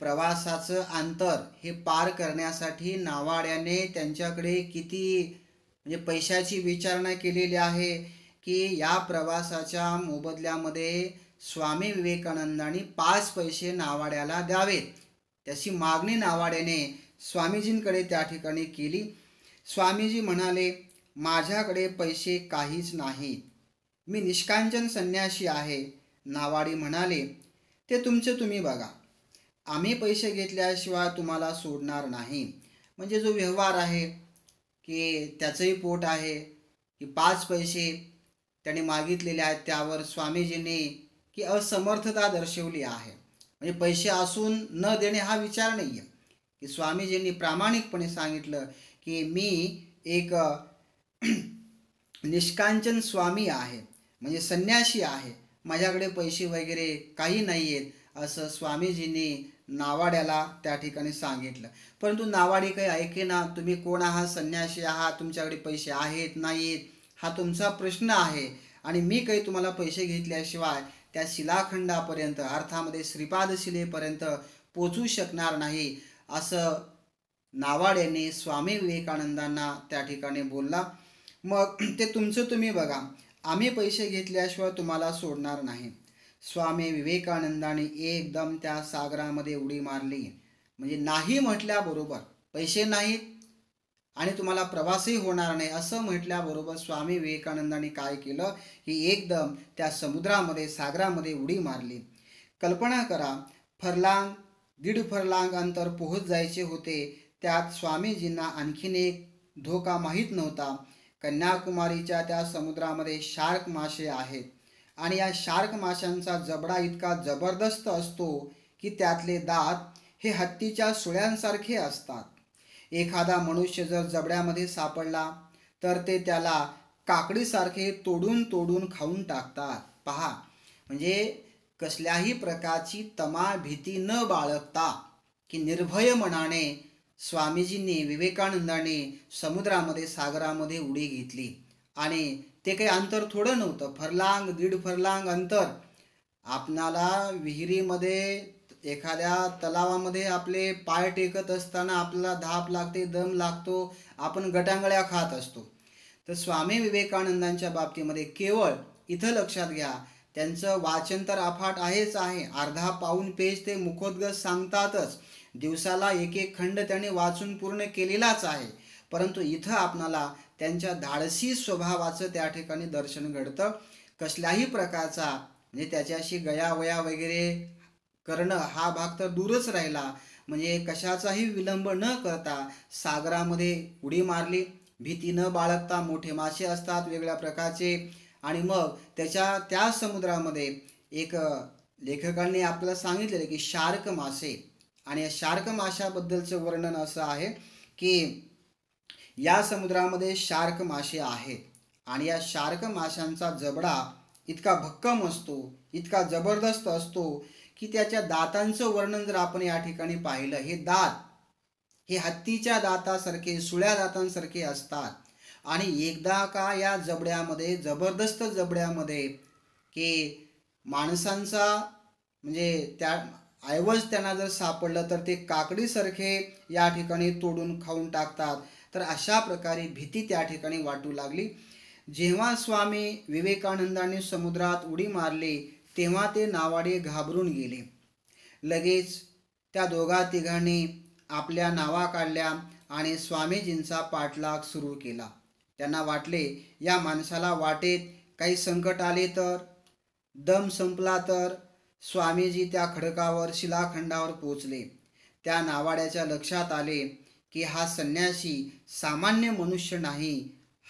प्रवासाचं अंतर हे पार करण्यासाठी नावाड्याने त्यांच्याकडे किती म्हणजे पैशाची विचारणा केलेली आहे की या प्रवासाच्या मोबदल्यामध्ये स्वामी विवेकानंदांनी पाच पैसे नावाड्याला द्यावेत त्याची मागणी नावाड्याने स्वामीजींकडे त्या ठिकाणी केली स्वामीजी म्हणाले माझ्याकडे पैसे काहीच नाही मी निष्कांचन संन्यासी आहे नावाडी म्हणाले ते तुमचे तुम्ही बघा आम्ही पैसे घेतल्याशिवाय तुम्हाला सोडणार नाही म्हणजे जो व्यवहार आहे की त्याचंही पोट आहे की पाच पैसे त्याने मागितलेले आहेत त्यावर स्वामीजींनी की असमर्थता दर्शवली आहे म्हणजे पैसे असून न देणे हा विचार नाही आहे की स्वामीजींनी प्रामाणिकपणे सांगितलं की मी एक निष्कांचन स्वामी आहे म्हणजे संन्यासी आहे माझ्याकडे पैसे वगैरे काही नाही आहेत असं स्वामीजींनी नावाड्याला त्या ठिकाणी सांगितलं परंतु नावाडी काही ऐके ना तुम्ही कोण आहात संन्यासी आहात तुमच्याकडे पैसे आहेत नाहीत हा तुमचा प्रश्न आहे आणि मी काही तुम्हाला पैसे घेतल्याशिवाय त्या शिलाखंडापर्यंत अर्थामध्ये श्रीपादशिलेपर्यंत पोचू शकणार नाही असं नावाड्याने स्वामी विवेकानंदांना त्या ठिकाणी बोलला मग ते तुमचं तुम्ही बघा आम्ही पैसे घेतल्याशिवाय तुम्हाला सोडणार नाही स्वामी विवेकानंदाने एकदम त्या सागरामध्ये उडी मारली म्हणजे नाही म्हटल्याबरोबर पैसे नाहीत आणि तुम्हाला प्रवासही होणार नाही असं म्हटल्याबरोबर स्वामी विवेकानंदाने काय केलं की एकदम त्या समुद्रामध्ये सागरामध्ये उडी मारली कल्पना करा फरलांग दीड फरलांग अंतर पोहोच जायचे होते त्यात स्वामीजींना आणखीन एक धोका माहीत नव्हता कन्याकुमारीच्या त्या समुद्रामध्ये शार्क मासे आहेत आणि या शार्क माशांचा जबडा इतका जबरदस्त असतो की त्यातले दात हे हत्तीच्या सुळ्यांसारखे असतात एखादा मनुष्य जर जबड्यामध्ये सापडला तर ते त्याला काकडीसारखे तोडून तोडून खाऊन टाकतात पहा म्हणजे कसल्याही प्रकारची तमा भीती न बाळगता की निर्भय मनाने स्वामीजींनी विवेकानंदाने समुद्रामध्ये सागरामध्ये उडी घेतली आणि ते काही अंतर थोडं नव्हतं फरलांग दीड फरलांग अंतर आपणाला विहिरीमध्ये एखाद्या तलावामध्ये आपले पाय टेकत असताना आपल्याला धाप लागते दम लागतो आपण गटांगळ्या खात असतो तर स्वामी विवेकानंदांच्या बाबतीमध्ये केवळ इथं लक्षात घ्या त्यांचं वाचन तर अफाट आहेच आहे अर्धा पाऊन पेज ते मुखोद्गत सांगतातच दिवसाला एक एक खंड त्यांनी वाचून पूर्ण केलेलाच आहे परंतु इथं आपणाला त्यांच्या धाडसी स्वभावाचं त्या ठिकाणी दर्शन घडतं कसल्याही प्रकारचा म्हणजे त्याच्याशी गयावया वगैरे करणं हा भाग तर दूरच राहिला म्हणजे कशाचाही विलंब न करता सागरामध्ये उडी मारली भीती न बाळगता मोठे मासे असतात वेगळ्या प्रकारचे आणि मग त्याच्या त्या समुद्रामध्ये एक लेखकांनी आपल्याला सांगितलेलं की शार्क मासे आणि या शार्क माशाबद्दलचं वर्णन असं आहे की या समुद्रामध्ये शार्क मासे आहेत आणि या शार्क माशांचा जबडा इतका भक्कम असतो इतका जबरदस्त असतो की त्याच्या दातांचं वर्णन जर आपण या ठिकाणी पाहिलं हे दात हे हत्तीच्या दातासारखे सुळ्या दातांसारखे असतात आणि एकदा का या जबड्यामध्ये जबरदस्त जबड्यामध्ये की माणसांचा म्हणजे त्या ऐवज त्यांना जर सापडलं तर ते काकडीसारखे या ठिकाणी तोडून खाऊन टाकतात तर अशा प्रकारे भीती त्या ठिकाणी वाटू लागली जेव्हा स्वामी विवेकानंदाने समुद्रात उडी मारली तेव्हा ते नावाडे घाबरून गेले लगेच त्या दोघा तिघांनी आपल्या नावा काढल्या आणि स्वामीजींचा पाठलाग सुरू केला त्यांना वाटले या माणसाला वाटेत काही संकट आले तर दम संपला तर स्वामीजी त्या खडकावर शिलाखंडावर पोचले त्या नावाड्याच्या लक्षात आले की हा संन्यासी सामान्य मनुष्य नाही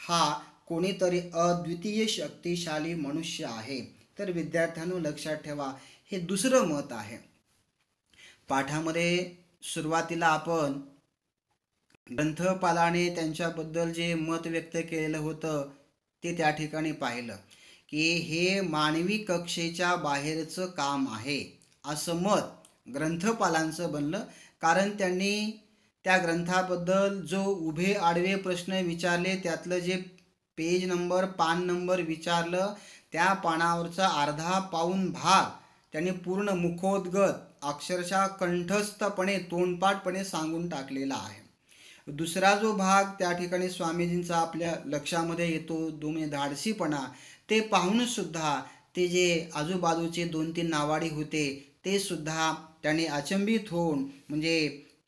हा कोणीतरी अद्वितीय शक्तिशाली मनुष्य आहे तर विद्यार्थ्यांनो लक्षात ठेवा हे दुसरं मत आहे पाठामध्ये सुरुवातीला आपण ग्रंथपालाने त्यांच्याबद्दल जे मत व्यक्त केलेलं होतं ते त्या ठिकाणी पाहिलं की हे मानवी कक्षेच्या बाहेरचं काम आहे असं मत ग्रंथपालांचं बनलं कारण त्यांनी त्या ग्रंथाबद्दल जो उभे आडवे प्रश्न विचारले त्यातलं जे पेज नंबर पान नंबर विचारलं त्या पानावरचा अर्धा पाऊन भाग त्याने पूर्ण मुखोद्गत अक्षरशः कंठस्थपणे तोंडपाटपणे सांगून टाकलेला आहे दुसरा जो भाग त्या ठिकाणी स्वामीजींचा आपल्या लक्षामध्ये येतो दुमे धाडसीपणा ते पाहूनसुद्धा ते जे आजूबाजूचे दोन तीन नावाडी होते ते सुद्धा त्याने अचंबित होऊन म्हणजे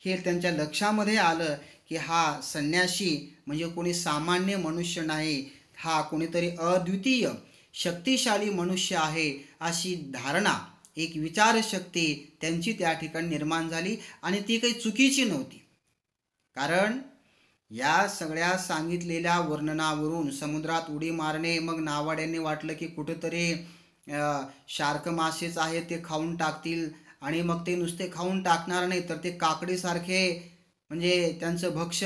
हे त्यांच्या लक्षामध्ये आलं की हा संन्याशी म्हणजे कोणी सामान्य मनुष्य नाही हा कोणीतरी अद्वितीय शक्तिशाली मनुष्य आहे अशी धारणा एक विचारशक्ती त्यांची त्या ठिकाणी निर्माण झाली आणि ती काही चुकीची नव्हती कारण या सगळ्या सांगितलेल्या वर्णनावरून समुद्रात उडी मारणे मग नावाड्यांनी वाटलं की कुठेतरी शार्क मासेच आहेत ते खाऊन टाकतील आणि मग ते नुसते खाऊन टाकणार नाही तर ते काकडीसारखे म्हणजे त्यांचं भक्ष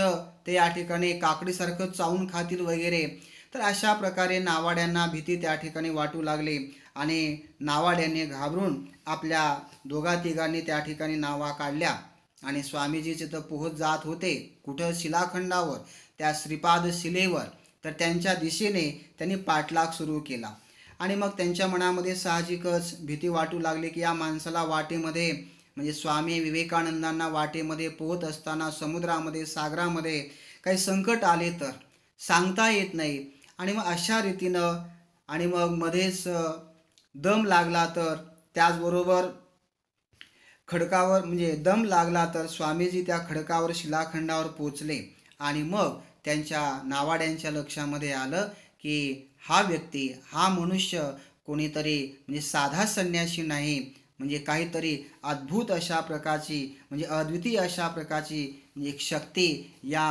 ते या ठिकाणी काकडीसारखं चावून खातील वगैरे तर अशा प्रकारे नावाड्यांना भीती त्या ठिकाणी वाटू लागली आणि नावाड्यांनी घाबरून आपल्या दोघा तिघांनी त्या ठिकाणी नावा काढल्या आणि स्वामीजी तिथं पोहत जात होते कुठं शिलाखंडावर त्या श्रीपाद शिलेवर तर त्यांच्या दिशेने त्यांनी पाठलाग सुरू केला आणि मग त्यांच्या मनामध्ये साहजिकच भीती वाटू लागली की या माणसाला वाटेमध्ये म्हणजे स्वामी विवेकानंदांना वाटेमध्ये पोहत असताना समुद्रामध्ये सागरामध्ये काही संकट आले तर सांगता येत नाही आणि मग अशा रीतीनं आणि मग मध्येच दम लागला तर त्याचबरोबर खडकावर म्हणजे दम लागला तर स्वामीजी त्या खडकावर शिलाखंडावर पोचले आणि मग त्यांच्या नावाड्यांच्या लक्षामध्ये आलं की हा व्यक्ती हा मनुष्य कोणीतरी म्हणजे साधा संन्यासी नाही म्हणजे काहीतरी अद्भुत अशा प्रकारची म्हणजे अद्वितीय अशा प्रकारची म्हणजे एक शक्ती या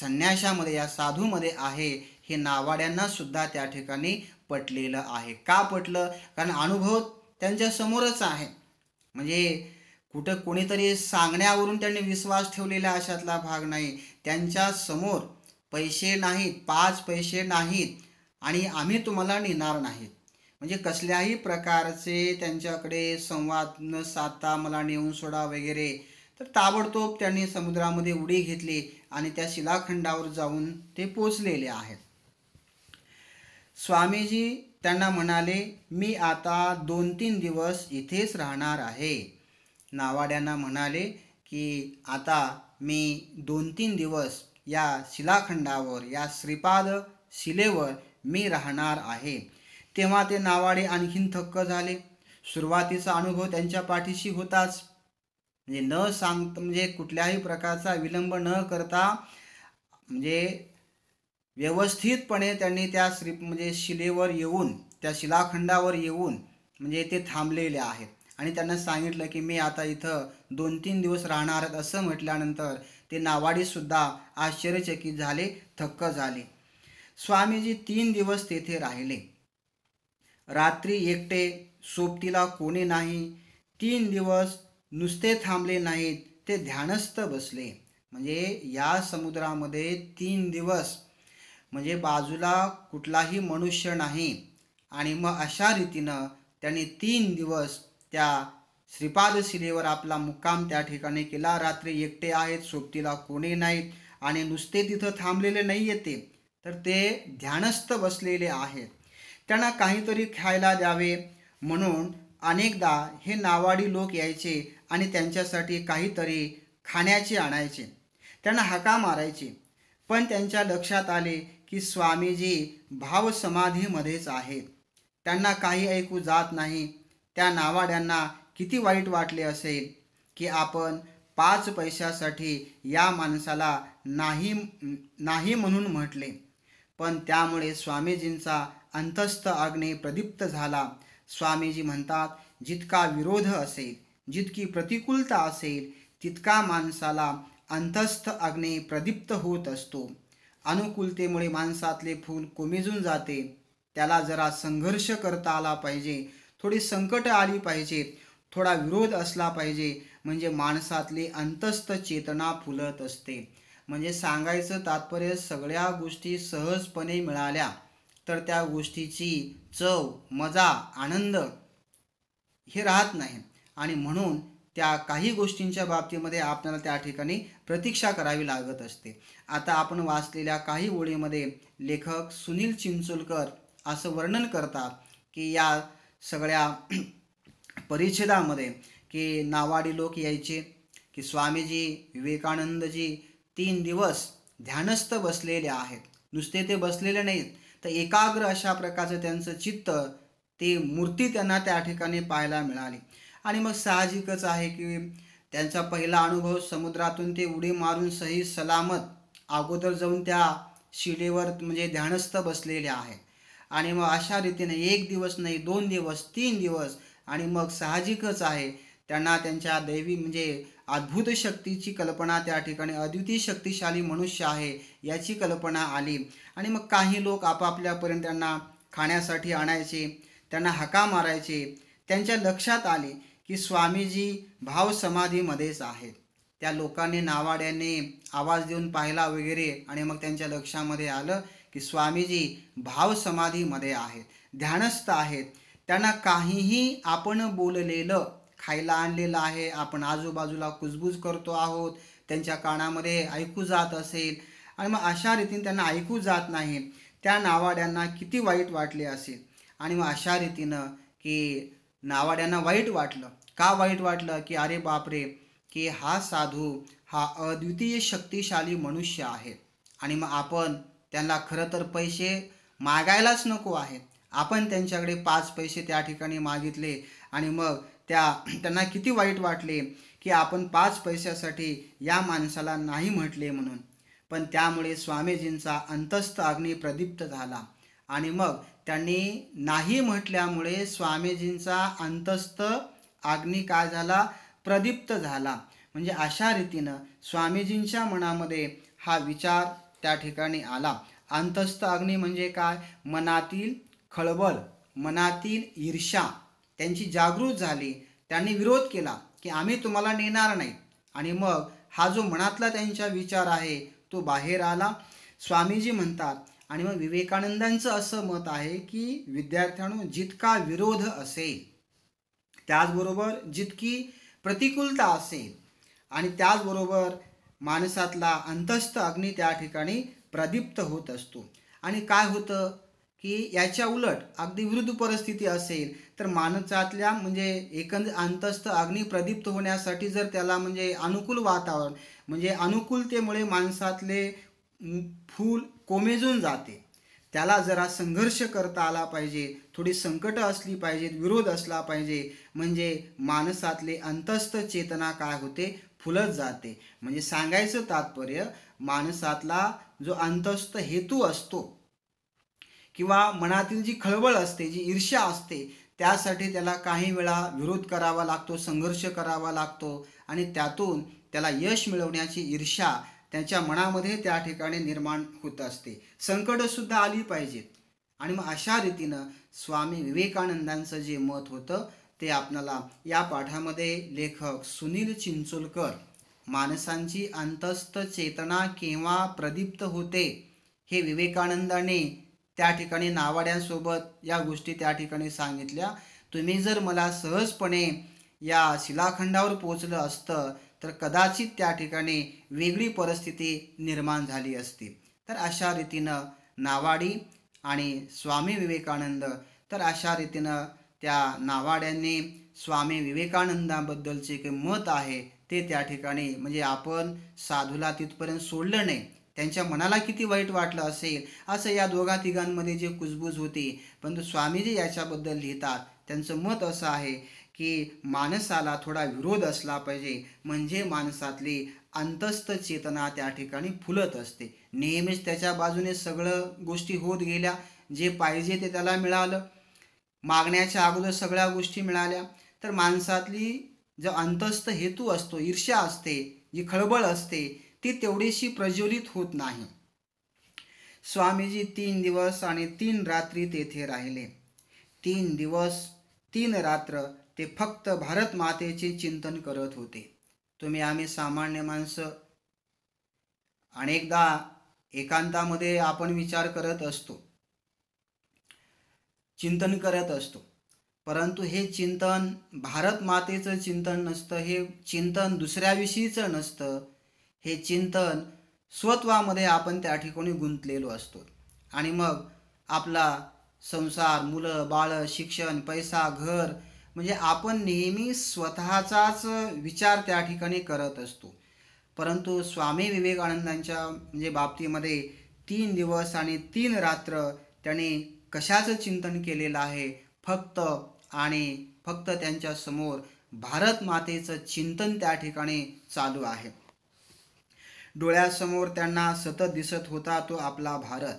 संन्याशामध्ये या साधूमध्ये आहे हे नावाड्यांना सुद्धा त्या ठिकाणी पटलेलं आहे का पटलं कारण अनुभव त्यांच्यासमोरच आहे म्हणजे कुठं कोणीतरी सांगण्यावरून त्यांनी विश्वास ठेवलेला अशातला भाग नाही त्यांच्यासमोर पैसे नाहीत पाच पैसे नाहीत आणि आम्ही तुम्हाला नेणार नाही म्हणजे कसल्याही प्रकारचे त्यांच्याकडे संवाद न साधता मला नेऊन सोडा वगैरे तर ताबडतोब त्यांनी समुद्रामध्ये उडी घेतली आणि त्या शिलाखंडावर जाऊन ते पोचलेले आहेत स्वामीजी त्यांना म्हणाले मी आता दोन तीन दिवस इथेच राहणार आहे नावाड्यांना म्हणाले की आता मी दोन तीन दिवस या शिलाखंडावर या श्रीपाद शिलेवर मी राहणार आहे तेव्हा ते नावाडे आणखीन थक्क झाले सुरुवातीचा अनुभव त्यांच्या पाठीशी होताच म्हणजे न सांग म्हणजे कुठल्याही प्रकारचा विलंब न करता म्हणजे व्यवस्थितपणे त्यांनी त्या श्री म्हणजे शिलेवर येऊन त्या शिलाखंडावर येऊन म्हणजे ते थांबलेले आहेत आणि त्यांना सांगितलं की मी आता इथं दोन तीन दिवस राहणार आहेत असं म्हटल्यानंतर ते नावाडीसुद्धा आश्चर्यचकित झाले थक्क झाले स्वामीजी तीन दिवस तेथे राहिले रात्री एकटे सोबतीला कोणी नाही तीन दिवस नुसते थांबले नाहीत ते ध्यानस्थ बसले म्हणजे या समुद्रामध्ये तीन दिवस म्हणजे बाजूला कुठलाही मनुष्य नाही आणि मग अशा रीतीनं त्यांनी तीन दिवस त्या श्रीपादशिलेवर आपला मुक्काम त्या ठिकाणी केला रात्री एकटे आहेत सोबतीला कोणी नाहीत आणि नुसते तिथं थांबलेले नाही येते तर ते ध्यानस्थ बसलेले आहेत त्यांना काहीतरी खायला द्यावे म्हणून अनेकदा हे नावाडी लोक यायचे आणि त्यांच्यासाठी काहीतरी खाण्याचे आणायचे त्यांना हाका मारायचे पण त्यांच्या लक्षात आले की स्वामीजी भावसमाधीमध्येच आहेत त्यांना काही ऐकू जात नाही त्या नावाड्यांना किती वाईट वाटले असेल की आपण पाच पैशासाठी या माणसाला नाही नाही म्हणून म्हटले पण त्यामुळे स्वामीजींचा अंतस्थ आग्ने प्रदीप्त झाला स्वामीजी म्हणतात जितका विरोध असेल जितकी प्रतिकूलता असेल तितका माणसाला अंतस्थ आग्ने प्रदीप्त होत असतो अनुकूलतेमुळे माणसातले फूल कोमेजून जाते त्याला जरा संघर्ष करता आला पाहिजे थोडी संकट आली पाहिजे थोडा विरोध असला पाहिजे म्हणजे माणसातली अंतस्थ चेतना फुलत असते म्हणजे सांगायचं तात्पर्य सगळ्या गोष्टी सहजपणे मिळाल्या तर त्या गोष्टीची चव मजा आनंद हे राहत नाही आणि म्हणून त्या काही गोष्टींच्या बाबतीमध्ये आपल्याला त्या ठिकाणी प्रतीक्षा करावी लागत असते आता आपण वाचलेल्या काही ओळीमध्ये लेखक सुनील चिंचोलकर असं वर्णन करतात की या सगळ्या *clears throat* परिच्छेदामध्ये की नावाडी लोक यायचे की स्वामीजी विवेकानंदजी तीन दिवस ध्यानस्थ बसलेले आहेत नुसते ते बसलेले नाहीत तर एकाग्र अशा प्रकारचं त्यांचं चित्त ते मूर्ती त्यांना त्या ठिकाणी पाहायला मिळाली आणि मग साहजिकच आहे की त्यांचा पहिला अनुभव समुद्रातून ते उडी मारून सही सलामत अगोदर जाऊन त्या शिडेवर म्हणजे ध्यानस्थ बसलेले आहे आणि मग अशा रीतीने एक दिवस नाही दोन दिवस तीन दिवस आणि मग साहजिकच आहे त्यांना त्यांच्या दैवी म्हणजे अद्भुत शक्तीची कल्पना त्या ठिकाणी अद्वितीय शक्तिशाली मनुष्य आहे याची कल्पना आली आणि मग काही लोक आपापल्यापर्यंत त्यांना खाण्यासाठी आणायचे त्यांना हका मारायचे त्यांच्या लक्षात आले की स्वामीजी भाव समाधीमध्येच आहेत त्या लोकांनी नावाड्याने आवाज देऊन पाहिला वगैरे आणि मग त्यांच्या लक्षामध्ये आलं की स्वामीजी भाव समाधीमध्ये आहेत ध्यानस्थ आहेत त्यांना काहीही आपण बोललेलं खायला आणलेलं आहे आपण आजूबाजूला कुजबूज करतो आहोत त्यांच्या कानामध्ये ऐकू जात असेल आणि मग अशा रीतीने त्यांना ऐकू जात नाही त्या नावाड्यांना किती वाईट वाटले असेल आणि मग अशा रीतीनं की नावाड्यांना वाईट वाटलं का वाईट वाटलं की अरे बापरे की हा साधू हा अद्वितीय शक्तिशाली मनुष्य आहे आणि मग आपण त्यांना खरं तर पैसे मागायलाच नको आहे आपण त्यांच्याकडे पाच पैसे त्या ठिकाणी मागितले आणि मग त्या *clears throat* त्यांना किती वाईट वाटले की आपण पाच पैशासाठी या माणसाला नाही म्हटले म्हणून पण त्यामुळे स्वामीजींचा अंतस्थ अग्नी प्रदीप्त झाला आणि मग त्यांनी नाही म्हटल्यामुळे स्वामीजींचा अंतस्थ अग्नी काय झाला प्रदीप्त झाला म्हणजे अशा रीतीनं स्वामीजींच्या मनामध्ये हा विचार त्या ठिकाणी आला अंतस्थ अग्नी म्हणजे काय मनातील खळबळ मनातील ईर्षा त्यांची जागृत झाली त्यांनी विरोध केला की आम्ही तुम्हाला नेणार नाही आणि मग हा जो मनातला त्यांचा विचार आहे तो बाहेर आला स्वामीजी म्हणतात आणि मग विवेकानंदांचं असं मत आहे की विद्यार्थ्यांनो जितका विरोध असेल त्याचबरोबर जितकी प्रतिकूलता असेल आणि त्याचबरोबर माणसातला अंतस्थ अग्नी त्या ठिकाणी प्रदीप्त होत असतो आणि काय होतं की याच्या उलट अगदी विरुद्ध परिस्थिती असेल तर माणसातल्या म्हणजे एकंद अंतस्थ अग्नी प्रदीप्त होण्यासाठी जर त्याला म्हणजे अनुकूल वातावरण म्हणजे अनुकूलतेमुळे माणसातले फूल कोमेजून जाते त्याला जरा संघर्ष करता आला पाहिजे थोडी संकटं असली पाहिजेत विरोध असला पाहिजे म्हणजे माणसातले अंतस्थ चेतना काय होते फुलत जाते म्हणजे सांगायचं तात्पर्य माणसातला जो अंतस्थ हेतू असतो किंवा मनातील जी खळबळ असते जी ईर्ष्या असते त्यासाठी त्याला काही वेळा विरोध करावा लागतो संघर्ष करावा लागतो आणि त्यातून त्याला यश मिळवण्याची ईर्ष्या त्याच्या मनामध्ये त्या ठिकाणी निर्माण होत असते संकटंसुद्धा आली पाहिजेत आणि मग अशा रीतीनं स्वामी विवेकानंदांचं जे मत होतं ते आपणाला या पाठामध्ये लेखक सुनील चिंचोलकर माणसांची अंतस्थ चेतना केव्हा प्रदीप्त होते हे विवेकानंदाने त्या ठिकाणी नावाड्यांसोबत या गोष्टी त्या ठिकाणी सांगितल्या तुम्ही जर मला सहजपणे या शिलाखंडावर पोचलं असतं तर कदाचित त्या ठिकाणी वेगळी परिस्थिती निर्माण झाली असती तर अशा रीतीनं नावाडी आणि स्वामी विवेकानंद तर अशा रीतीनं त्या नावाड्यांनी स्वामी विवेकानंदाबद्दलचे काही मत आहे ते त्या ठिकाणी म्हणजे आपण साधूला तिथपर्यंत सोडलं नाही त्यांच्या मनाला किती वाईट वाटलं असेल असं या दोघा तिघांमध्ये जे कुजबूज होते परंतु स्वामीजी याच्याबद्दल लिहितात त्यांचं मत असं आहे की माणसाला थोडा विरोध असला पाहिजे म्हणजे माणसातली अंतस्थ चेतना त्या ठिकाणी फुलत असते नेहमीच त्याच्या बाजूने सगळं गोष्टी होत गेल्या जे पाहिजे ते त्याला मिळालं मागण्याच्या अगोदर सगळ्या गोष्टी मिळाल्या तर माणसातली जो अंतस्थ हेतू असतो ईर्ष्या असते जी खळबळ असते ती तेवढीशी प्रज्वलित होत नाही स्वामीजी तीन दिवस आणि तीन रात्री तेथे राहिले तीन दिवस तीन रात्र ते फक्त भारत मातेचे चिंतन करत होते तुम्ही आम्ही सामान्य माणसं अनेकदा एकांतामध्ये आपण विचार करत असतो चिंतन करत असतो परंतु हे चिंतन भारत मातेचं चिंतन नसतं हे चिंतन दुसऱ्याविषयीचं नसतं हे चिंतन स्वत्वामध्ये आपण त्या ठिकाणी गुंतलेलो असतो आणि मग आपला संसार मुलं बाळं शिक्षण पैसा घर म्हणजे आपण नेहमी स्वतःचाच विचार त्या ठिकाणी करत असतो परंतु स्वामी विवेकानंदांच्या म्हणजे बाबतीमध्ये तीन दिवस आणि तीन रात्र त्याने कशाचं चिंतन केलेलं आहे फक्त आणि फक्त त्यांच्यासमोर भारत मातेचं चिंतन त्या ठिकाणी चालू आहे डोळ्यासमोर त्यांना सतत दिसत होता तो आपला भारत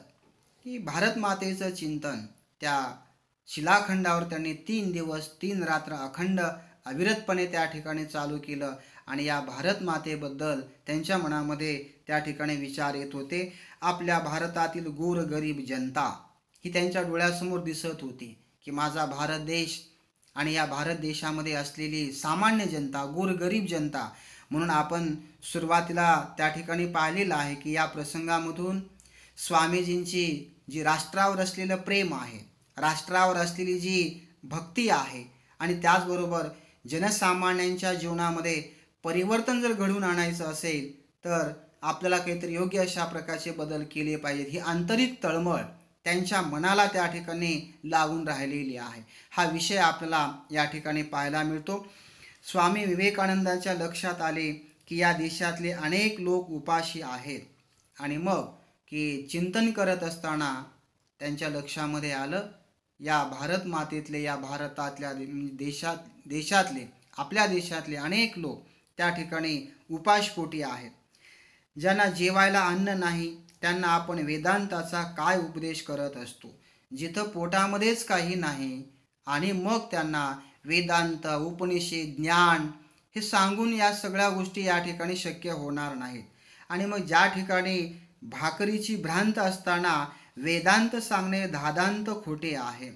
की भारत मातेचं चिंतन त्या शिलाखंडावर त्यांनी तीन दिवस तीन रात्र अखंड अविरतपणे त्या ठिकाणी चालू केलं आणि या भारत मातेबद्दल त्यांच्या मनामध्ये त्या ठिकाणी विचार येत होते आपल्या भारतातील गोरगरीब जनता ही त्यांच्या डोळ्यासमोर दिसत होती की माझा भारत देश आणि या भारत देशामध्ये असलेली सामान्य जनता गोरगरीब जनता म्हणून आपण सुरुवातीला त्या ठिकाणी पाहिलेलं आहे की या प्रसंगामधून स्वामीजींची जी राष्ट्रावर असलेलं प्रेम आहे राष्ट्रावर असलेली जी भक्ती आहे आणि त्याचबरोबर जनसामान्यांच्या जीवनामध्ये परिवर्तन जर घडवून आणायचं असेल तर आपल्याला काहीतरी योग्य अशा प्रकारचे बदल केले पाहिजेत ही आंतरिक तळमळ त्यांच्या मनाला त्या ठिकाणी लागून राहिलेली आहे हा विषय आपल्याला या ठिकाणी पाहायला मिळतो स्वामी विवेकानंदांच्या लक्षात आले की या देशातले अनेक लोक उपाशी आहेत आणि मग की चिंतन करत असताना त्यांच्या लक्षामध्ये आलं या भारत मातेतले या भारतातल्या देशात देशातले आपल्या देशातले अनेक लोक त्या ठिकाणी उपाशपोटी आहेत ज्यांना जेवायला अन्न नाही त्यांना आपण वेदांताचा काय उपदेश करत असतो जिथं पोटामध्येच काही नाही आणि मग त्यांना वेदांत उपनिषद ज्ञान हे सांगून या सगळ्या गोष्टी या ठिकाणी शक्य होणार नाहीत आणि मग ज्या ठिकाणी भाकरीची भ्रांत असताना वेदांत सांगणे धादांत खोटे आहे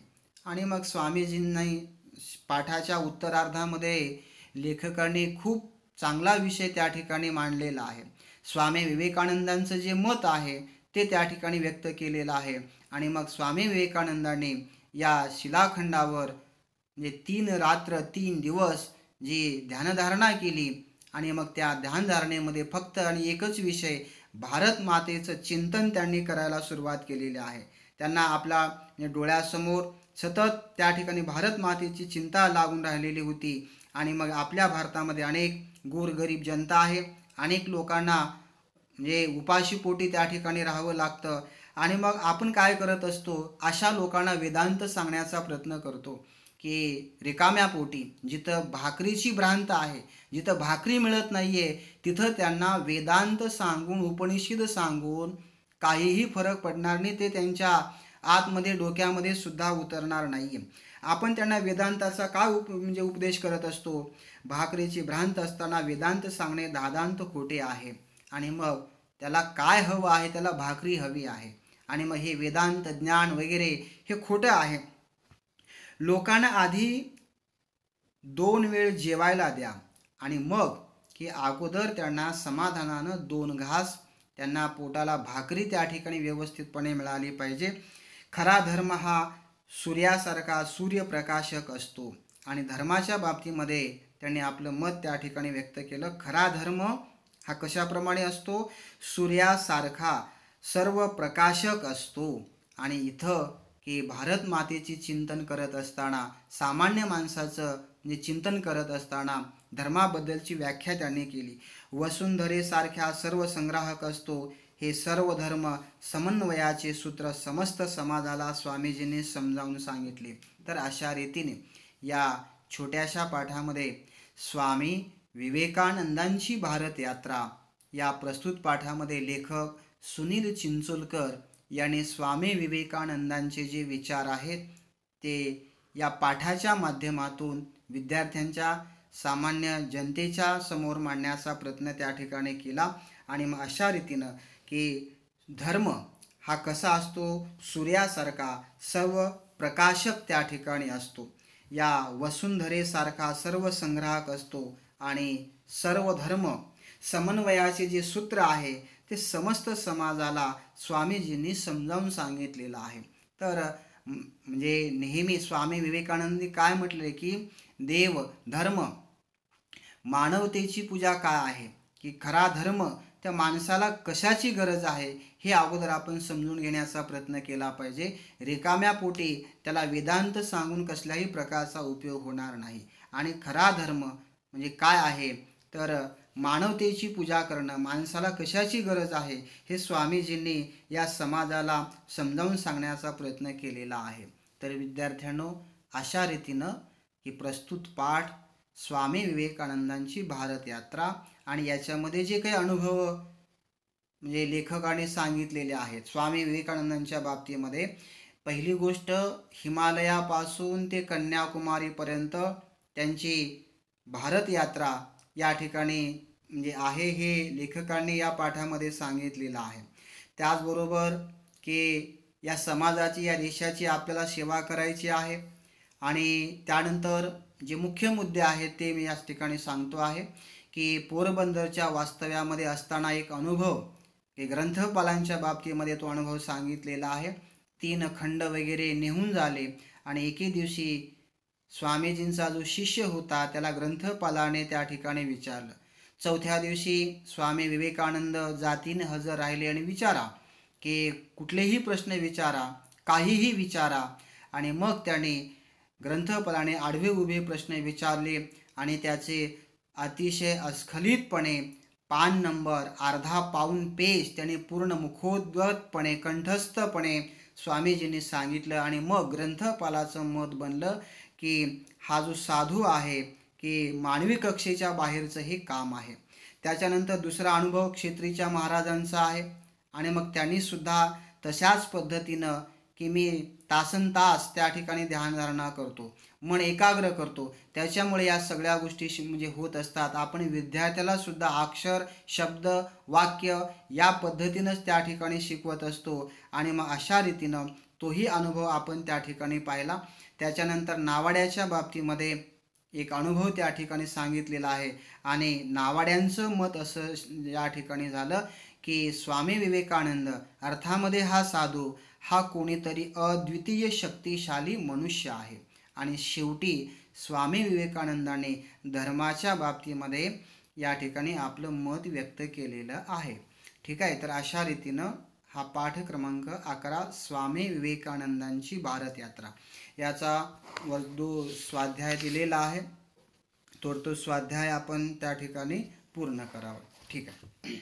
आणि मग स्वामीजींनी पाठाच्या उत्तरार्धामध्ये लेखकांनी खूप चांगला विषय त्या ठिकाणी मांडलेला आहे स्वामी विवेकानंदांचं जे मत आहे ते त्या ठिकाणी व्यक्त केलेलं आहे आणि मग स्वामी विवेकानंदांनी या शिलाखंडावर म्हणजे तीन रात्र तीन दिवस जी ध्यानधारणा केली आणि मग त्या ध्यानधारणेमध्ये फक्त आणि एकच विषय भारत मातेचं चिंतन त्यांनी करायला सुरुवात केलेली आहे त्यांना आपला म्हणजे डोळ्यासमोर सतत त्या ठिकाणी भारत मातेची चिंता लागून राहिलेली होती आणि मग आपल्या भारतामध्ये अनेक गोरगरीब जनता आहे अनेक लोकांना म्हणजे उपाशीपोटी त्या ठिकाणी राहावं लागतं आणि मग आपण काय करत असतो अशा लोकांना वेदांत सांगण्याचा प्रयत्न करतो की रिकाम्या पोटी जिथं भाकरीची भ्रांत आहे जिथं भाकरी मिळत नाही आहे तिथं त्यांना वेदांत सांगून उपनिषद सांगून काहीही फरक पडणार नाही ते त्यांच्या आतमध्ये डोक्यामध्ये सुद्धा उतरणार नाही आहे आपण त्यांना वेदांताचा काय उप म्हणजे उपदेश करत असतो भाकरीची भ्रांत असताना वेदांत सांगणे दादांत खोटे आहे आणि मग त्याला काय हवं आहे त्याला भाकरी हवी आहे आणि मग हे वेदांत ज्ञान वगैरे हे खोटं आहे लोकांना आधी दोन वेळ जेवायला द्या आणि मग की अगोदर त्यांना समाधानानं दोन घास त्यांना पोटाला भाकरी त्या ठिकाणी व्यवस्थितपणे मिळाली पाहिजे खरा धर्म हा सूर्यासारखा सूर्यप्रकाशक असतो आणि धर्माच्या बाबतीमध्ये त्यांनी आपलं मत त्या ठिकाणी व्यक्त केलं खरा धर्म हा कशाप्रमाणे असतो सूर्यासारखा सर्व प्रकाशक असतो आणि इथं की भारत मातेची चिंतन करत असताना सामान्य माणसाचं म्हणजे चिंतन करत असताना धर्माबद्दलची व्याख्या त्यांनी केली वसुंधरेसारख्या सर्व संग्राहक असतो हे सर्व धर्म समन्वयाचे सूत्र समस्त समाजाला स्वामीजीने समजावून सांगितले तर अशा रीतीने या छोट्याशा पाठामध्ये स्वामी विवेकानंदांची भारत यात्रा या प्रस्तुत पाठामध्ये लेखक सुनील चिंचोलकर याने स्वामी विवेकानंदांचे जे विचार आहेत ते या पाठाच्या माध्यमातून विद्यार्थ्यांच्या सामान्य जनतेच्या समोर मांडण्याचा प्रयत्न त्या ठिकाणी केला आणि मग अशा रीतीनं की धर्म हा कसा असतो सूर्यासारखा सर्व प्रकाशक त्या ठिकाणी असतो या वसुंधरेसारखा सर्व संग्राहक असतो आणि सर्व धर्म समन्वयाचे जे सूत्र आहे ते समस्त समाजाला स्वामीजींनी समजावून सांगितलेलं आहे तर म्हणजे नेहमी स्वामी विवेकानंद काय म्हटले की देव धर्म मानवतेची पूजा काय आहे की खरा धर्म त्या माणसाला कशाची गरज आहे हे अगोदर आपण समजून घेण्याचा प्रयत्न केला पाहिजे रिकाम्या पोटी त्याला वेदांत सांगून कसल्याही प्रकारचा उपयोग होणार नाही आणि खरा धर्म म्हणजे काय आहे तर मानवतेची पूजा करणं माणसाला कशाची गरज आहे हे स्वामीजींनी या समाजाला समजावून सांगण्याचा प्रयत्न केलेला आहे तर विद्यार्थ्यांनो अशा रीतीनं ही प्रस्तुत पाठ स्वामी विवेकानंदांची भारत यात्रा आणि याच्यामध्ये जे काही अनुभव म्हणजे लेखकाने सांगितलेले आहेत स्वामी विवेकानंदांच्या बाबतीमध्ये पहिली गोष्ट हिमालयापासून ते कन्याकुमारीपर्यंत त्यांची भारत यात्रा या ठिकाणी म्हणजे आहे हे लेखकांनी या पाठामध्ये सांगितलेलं आहे त्याचबरोबर की या समाजाची या देशाची आपल्याला सेवा करायची आहे आणि त्यानंतर जे मुख्य मुद्दे आहेत ते मी याच ठिकाणी सांगतो आहे की पोरबंदरच्या वास्तव्यामध्ये असताना एक अनुभव हे ग्रंथपालांच्या बाबतीमध्ये तो अनुभव सांगितलेला आहे तीन खंड वगैरे नेहून झाले आणि एके दिवशी स्वामीजींचा जो शिष्य होता त्याला ग्रंथपालाने त्या ठिकाणी विचारलं चौथ्या दिवशी स्वामी विवेकानंद जातीने हजर राहिले आणि विचारा की कुठलेही प्रश्न विचारा काहीही विचारा आणि मग त्याने ग्रंथपदाने आडवे उभे प्रश्न विचारले आणि त्याचे अतिशय अस्खलितपणे पान नंबर अर्धा पाऊन पेज त्याने पूर्ण मुखोद्गतपणे कंठस्थपणे स्वामीजींनी सांगितलं आणि मग ग्रंथपालाचं मत बनलं की हा जो साधू आहे की मानवी कक्षेच्या बाहेरचं हे काम आहे त्याच्यानंतर दुसरा अनुभव क्षेत्रीच्या महाराजांचा आहे आणि मग त्यांनीसुद्धा तशाच पद्धतीनं की मी तासन तास त्या ठिकाणी ध्यानधारणा करतो मन एकाग्र करतो त्याच्यामुळे या सगळ्या गोष्टी म्हणजे होत असतात आपण विद्यार्थ्याला सुद्धा अक्षर शब्द वाक्य या पद्धतीनंच त्या ठिकाणी शिकवत असतो आणि मग अशा रीतीनं तोही अनुभव आपण त्या ठिकाणी पाहिला त्याच्यानंतर नावाड्याच्या बाबतीमध्ये एक अनुभव त्या ठिकाणी सांगितलेला आहे आणि नावाड्यांचं मत असं या ठिकाणी झालं की स्वामी विवेकानंद अर्थामध्ये हा साधू हा कोणीतरी अद्वितीय शक्तिशाली मनुष्य आहे आणि शेवटी स्वामी विवेकानंदाने धर्माच्या बाबतीमध्ये या ठिकाणी आपलं मत व्यक्त केलेलं आहे ठीक आहे तर अशा रीतीनं हा पाठ क्रमांक अकरा स्वामी विवेकानंदांची भारत यात्रा याचा वर्दू स्वाध्याय दिलेला आहे तो स्वाध्याय आपण त्या ठिकाणी पूर्ण करावा ठीक आहे